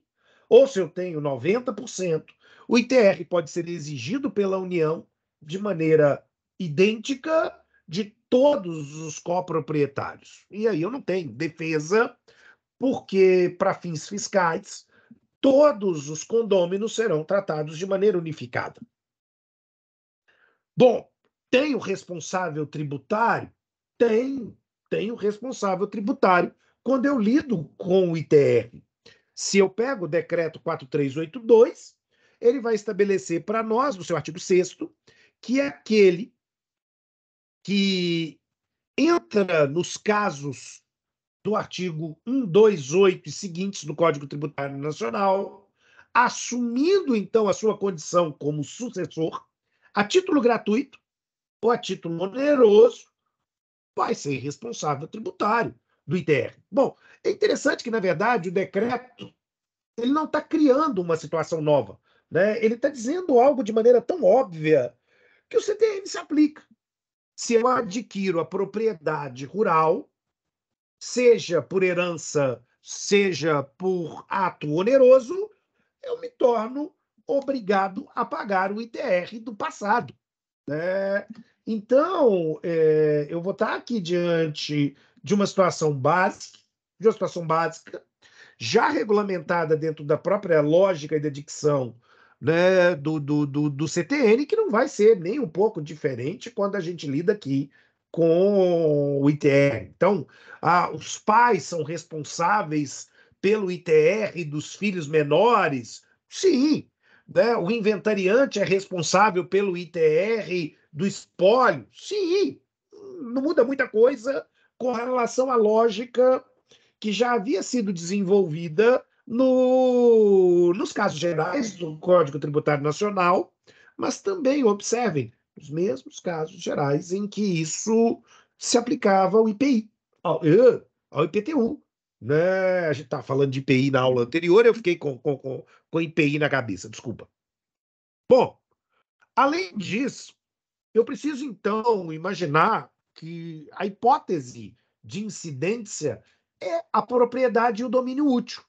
[SPEAKER 2] ou se eu tenho 90%. O ITR pode ser exigido pela União de maneira idêntica de todos os coproprietários. E aí eu não tenho defesa, porque para fins fiscais, todos os condôminos serão tratados de maneira unificada. Bom, tem o responsável tributário? Tem, tem o responsável tributário quando eu lido com o ITR. Se eu pego o decreto 4382, ele vai estabelecer para nós, no seu artigo 6, que é aquele que entra nos casos do artigo 128 e seguintes do Código Tributário Nacional, assumindo então a sua condição como sucessor, a título gratuito ou a título oneroso, vai ser responsável tributário do ITR. Bom, é interessante que, na verdade, o decreto ele não está criando uma situação nova. Né? Ele está dizendo algo de maneira tão óbvia que o CTN se aplica. Se eu adquiro a propriedade rural, seja por herança, seja por ato oneroso, eu me torno obrigado a pagar o ITR do passado. Né? Então, é, eu vou estar aqui diante de uma situação básica, de uma situação básica, já regulamentada dentro da própria lógica e da dicção né, do, do, do, do CTN, que não vai ser nem um pouco diferente quando a gente lida aqui com o ITR. Então, os pais são responsáveis pelo ITR dos filhos menores? Sim, né? o inventariante é responsável pelo ITR do espólio. Sim, não muda muita coisa com relação à lógica que já havia sido desenvolvida no, nos casos gerais do Código Tributário Nacional, mas também, observem, os mesmos casos gerais em que isso se aplicava ao IPI, ao, ao IPTU, né? A gente estava tá falando de IPI na aula anterior, eu fiquei com, com, com, com IPI na cabeça, desculpa. Bom, além disso, eu preciso então imaginar que a hipótese de incidência é a propriedade e o domínio útil.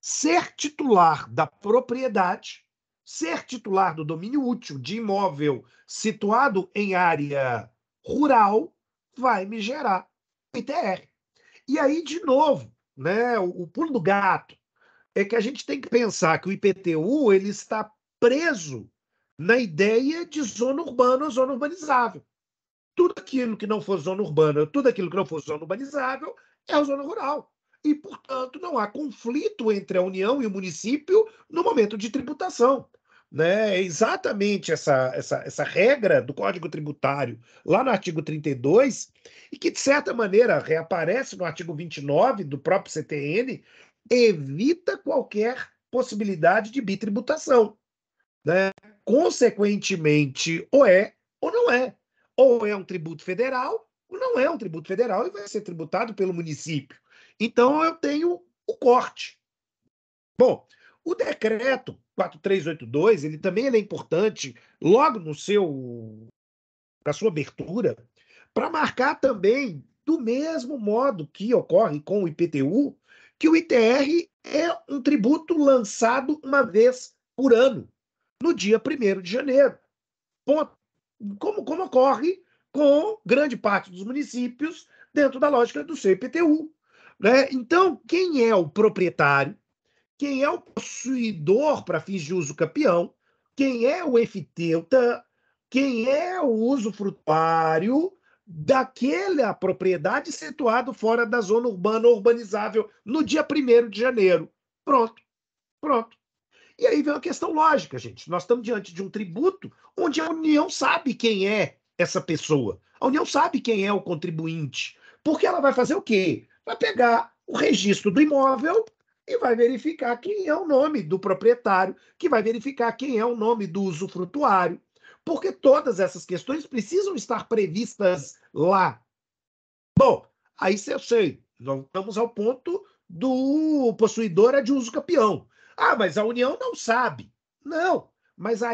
[SPEAKER 2] Ser titular da propriedade, ser titular do domínio útil de imóvel situado em área rural, vai me gerar ITR. E aí, de novo, né, o, o pulo do gato é que a gente tem que pensar que o IPTU ele está preso na ideia de zona urbana ou zona urbanizável. Tudo aquilo que não for zona urbana, tudo aquilo que não for zona urbanizável é zona rural. E, portanto, não há conflito entre a União e o município no momento de tributação né? É exatamente essa, essa, essa regra do Código Tributário, lá no artigo 32, e que, de certa maneira, reaparece no artigo 29 do próprio CTN, evita qualquer possibilidade de bitributação. Né? Consequentemente, ou é ou não é. Ou é um tributo federal, ou não é um tributo federal e vai ser tributado pelo município. Então eu tenho o corte. Bom, o decreto 4382, ele também ele é importante logo no seu na sua abertura para marcar também do mesmo modo que ocorre com o IPTU, que o ITR é um tributo lançado uma vez por ano, no dia 1 de janeiro. Ponto. Como, como ocorre com grande parte dos municípios dentro da lógica do seu IPTU. Né? Então, quem é o proprietário quem é o possuidor para fins de uso campeão, quem é o efiteuta, quem é o uso frutuário daquela propriedade situado fora da zona urbana urbanizável no dia 1 de janeiro. Pronto, pronto. E aí vem uma questão lógica, gente. Nós estamos diante de um tributo onde a União sabe quem é essa pessoa. A União sabe quem é o contribuinte. Porque ela vai fazer o quê? Vai pegar o registro do imóvel que vai verificar quem é o nome do proprietário, que vai verificar quem é o nome do usufrutuário, porque todas essas questões precisam estar previstas lá. Bom, aí você eu sei, voltamos ao ponto
[SPEAKER 1] do possuidor é de uso campeão. Ah, mas a União não sabe. Não, mas aí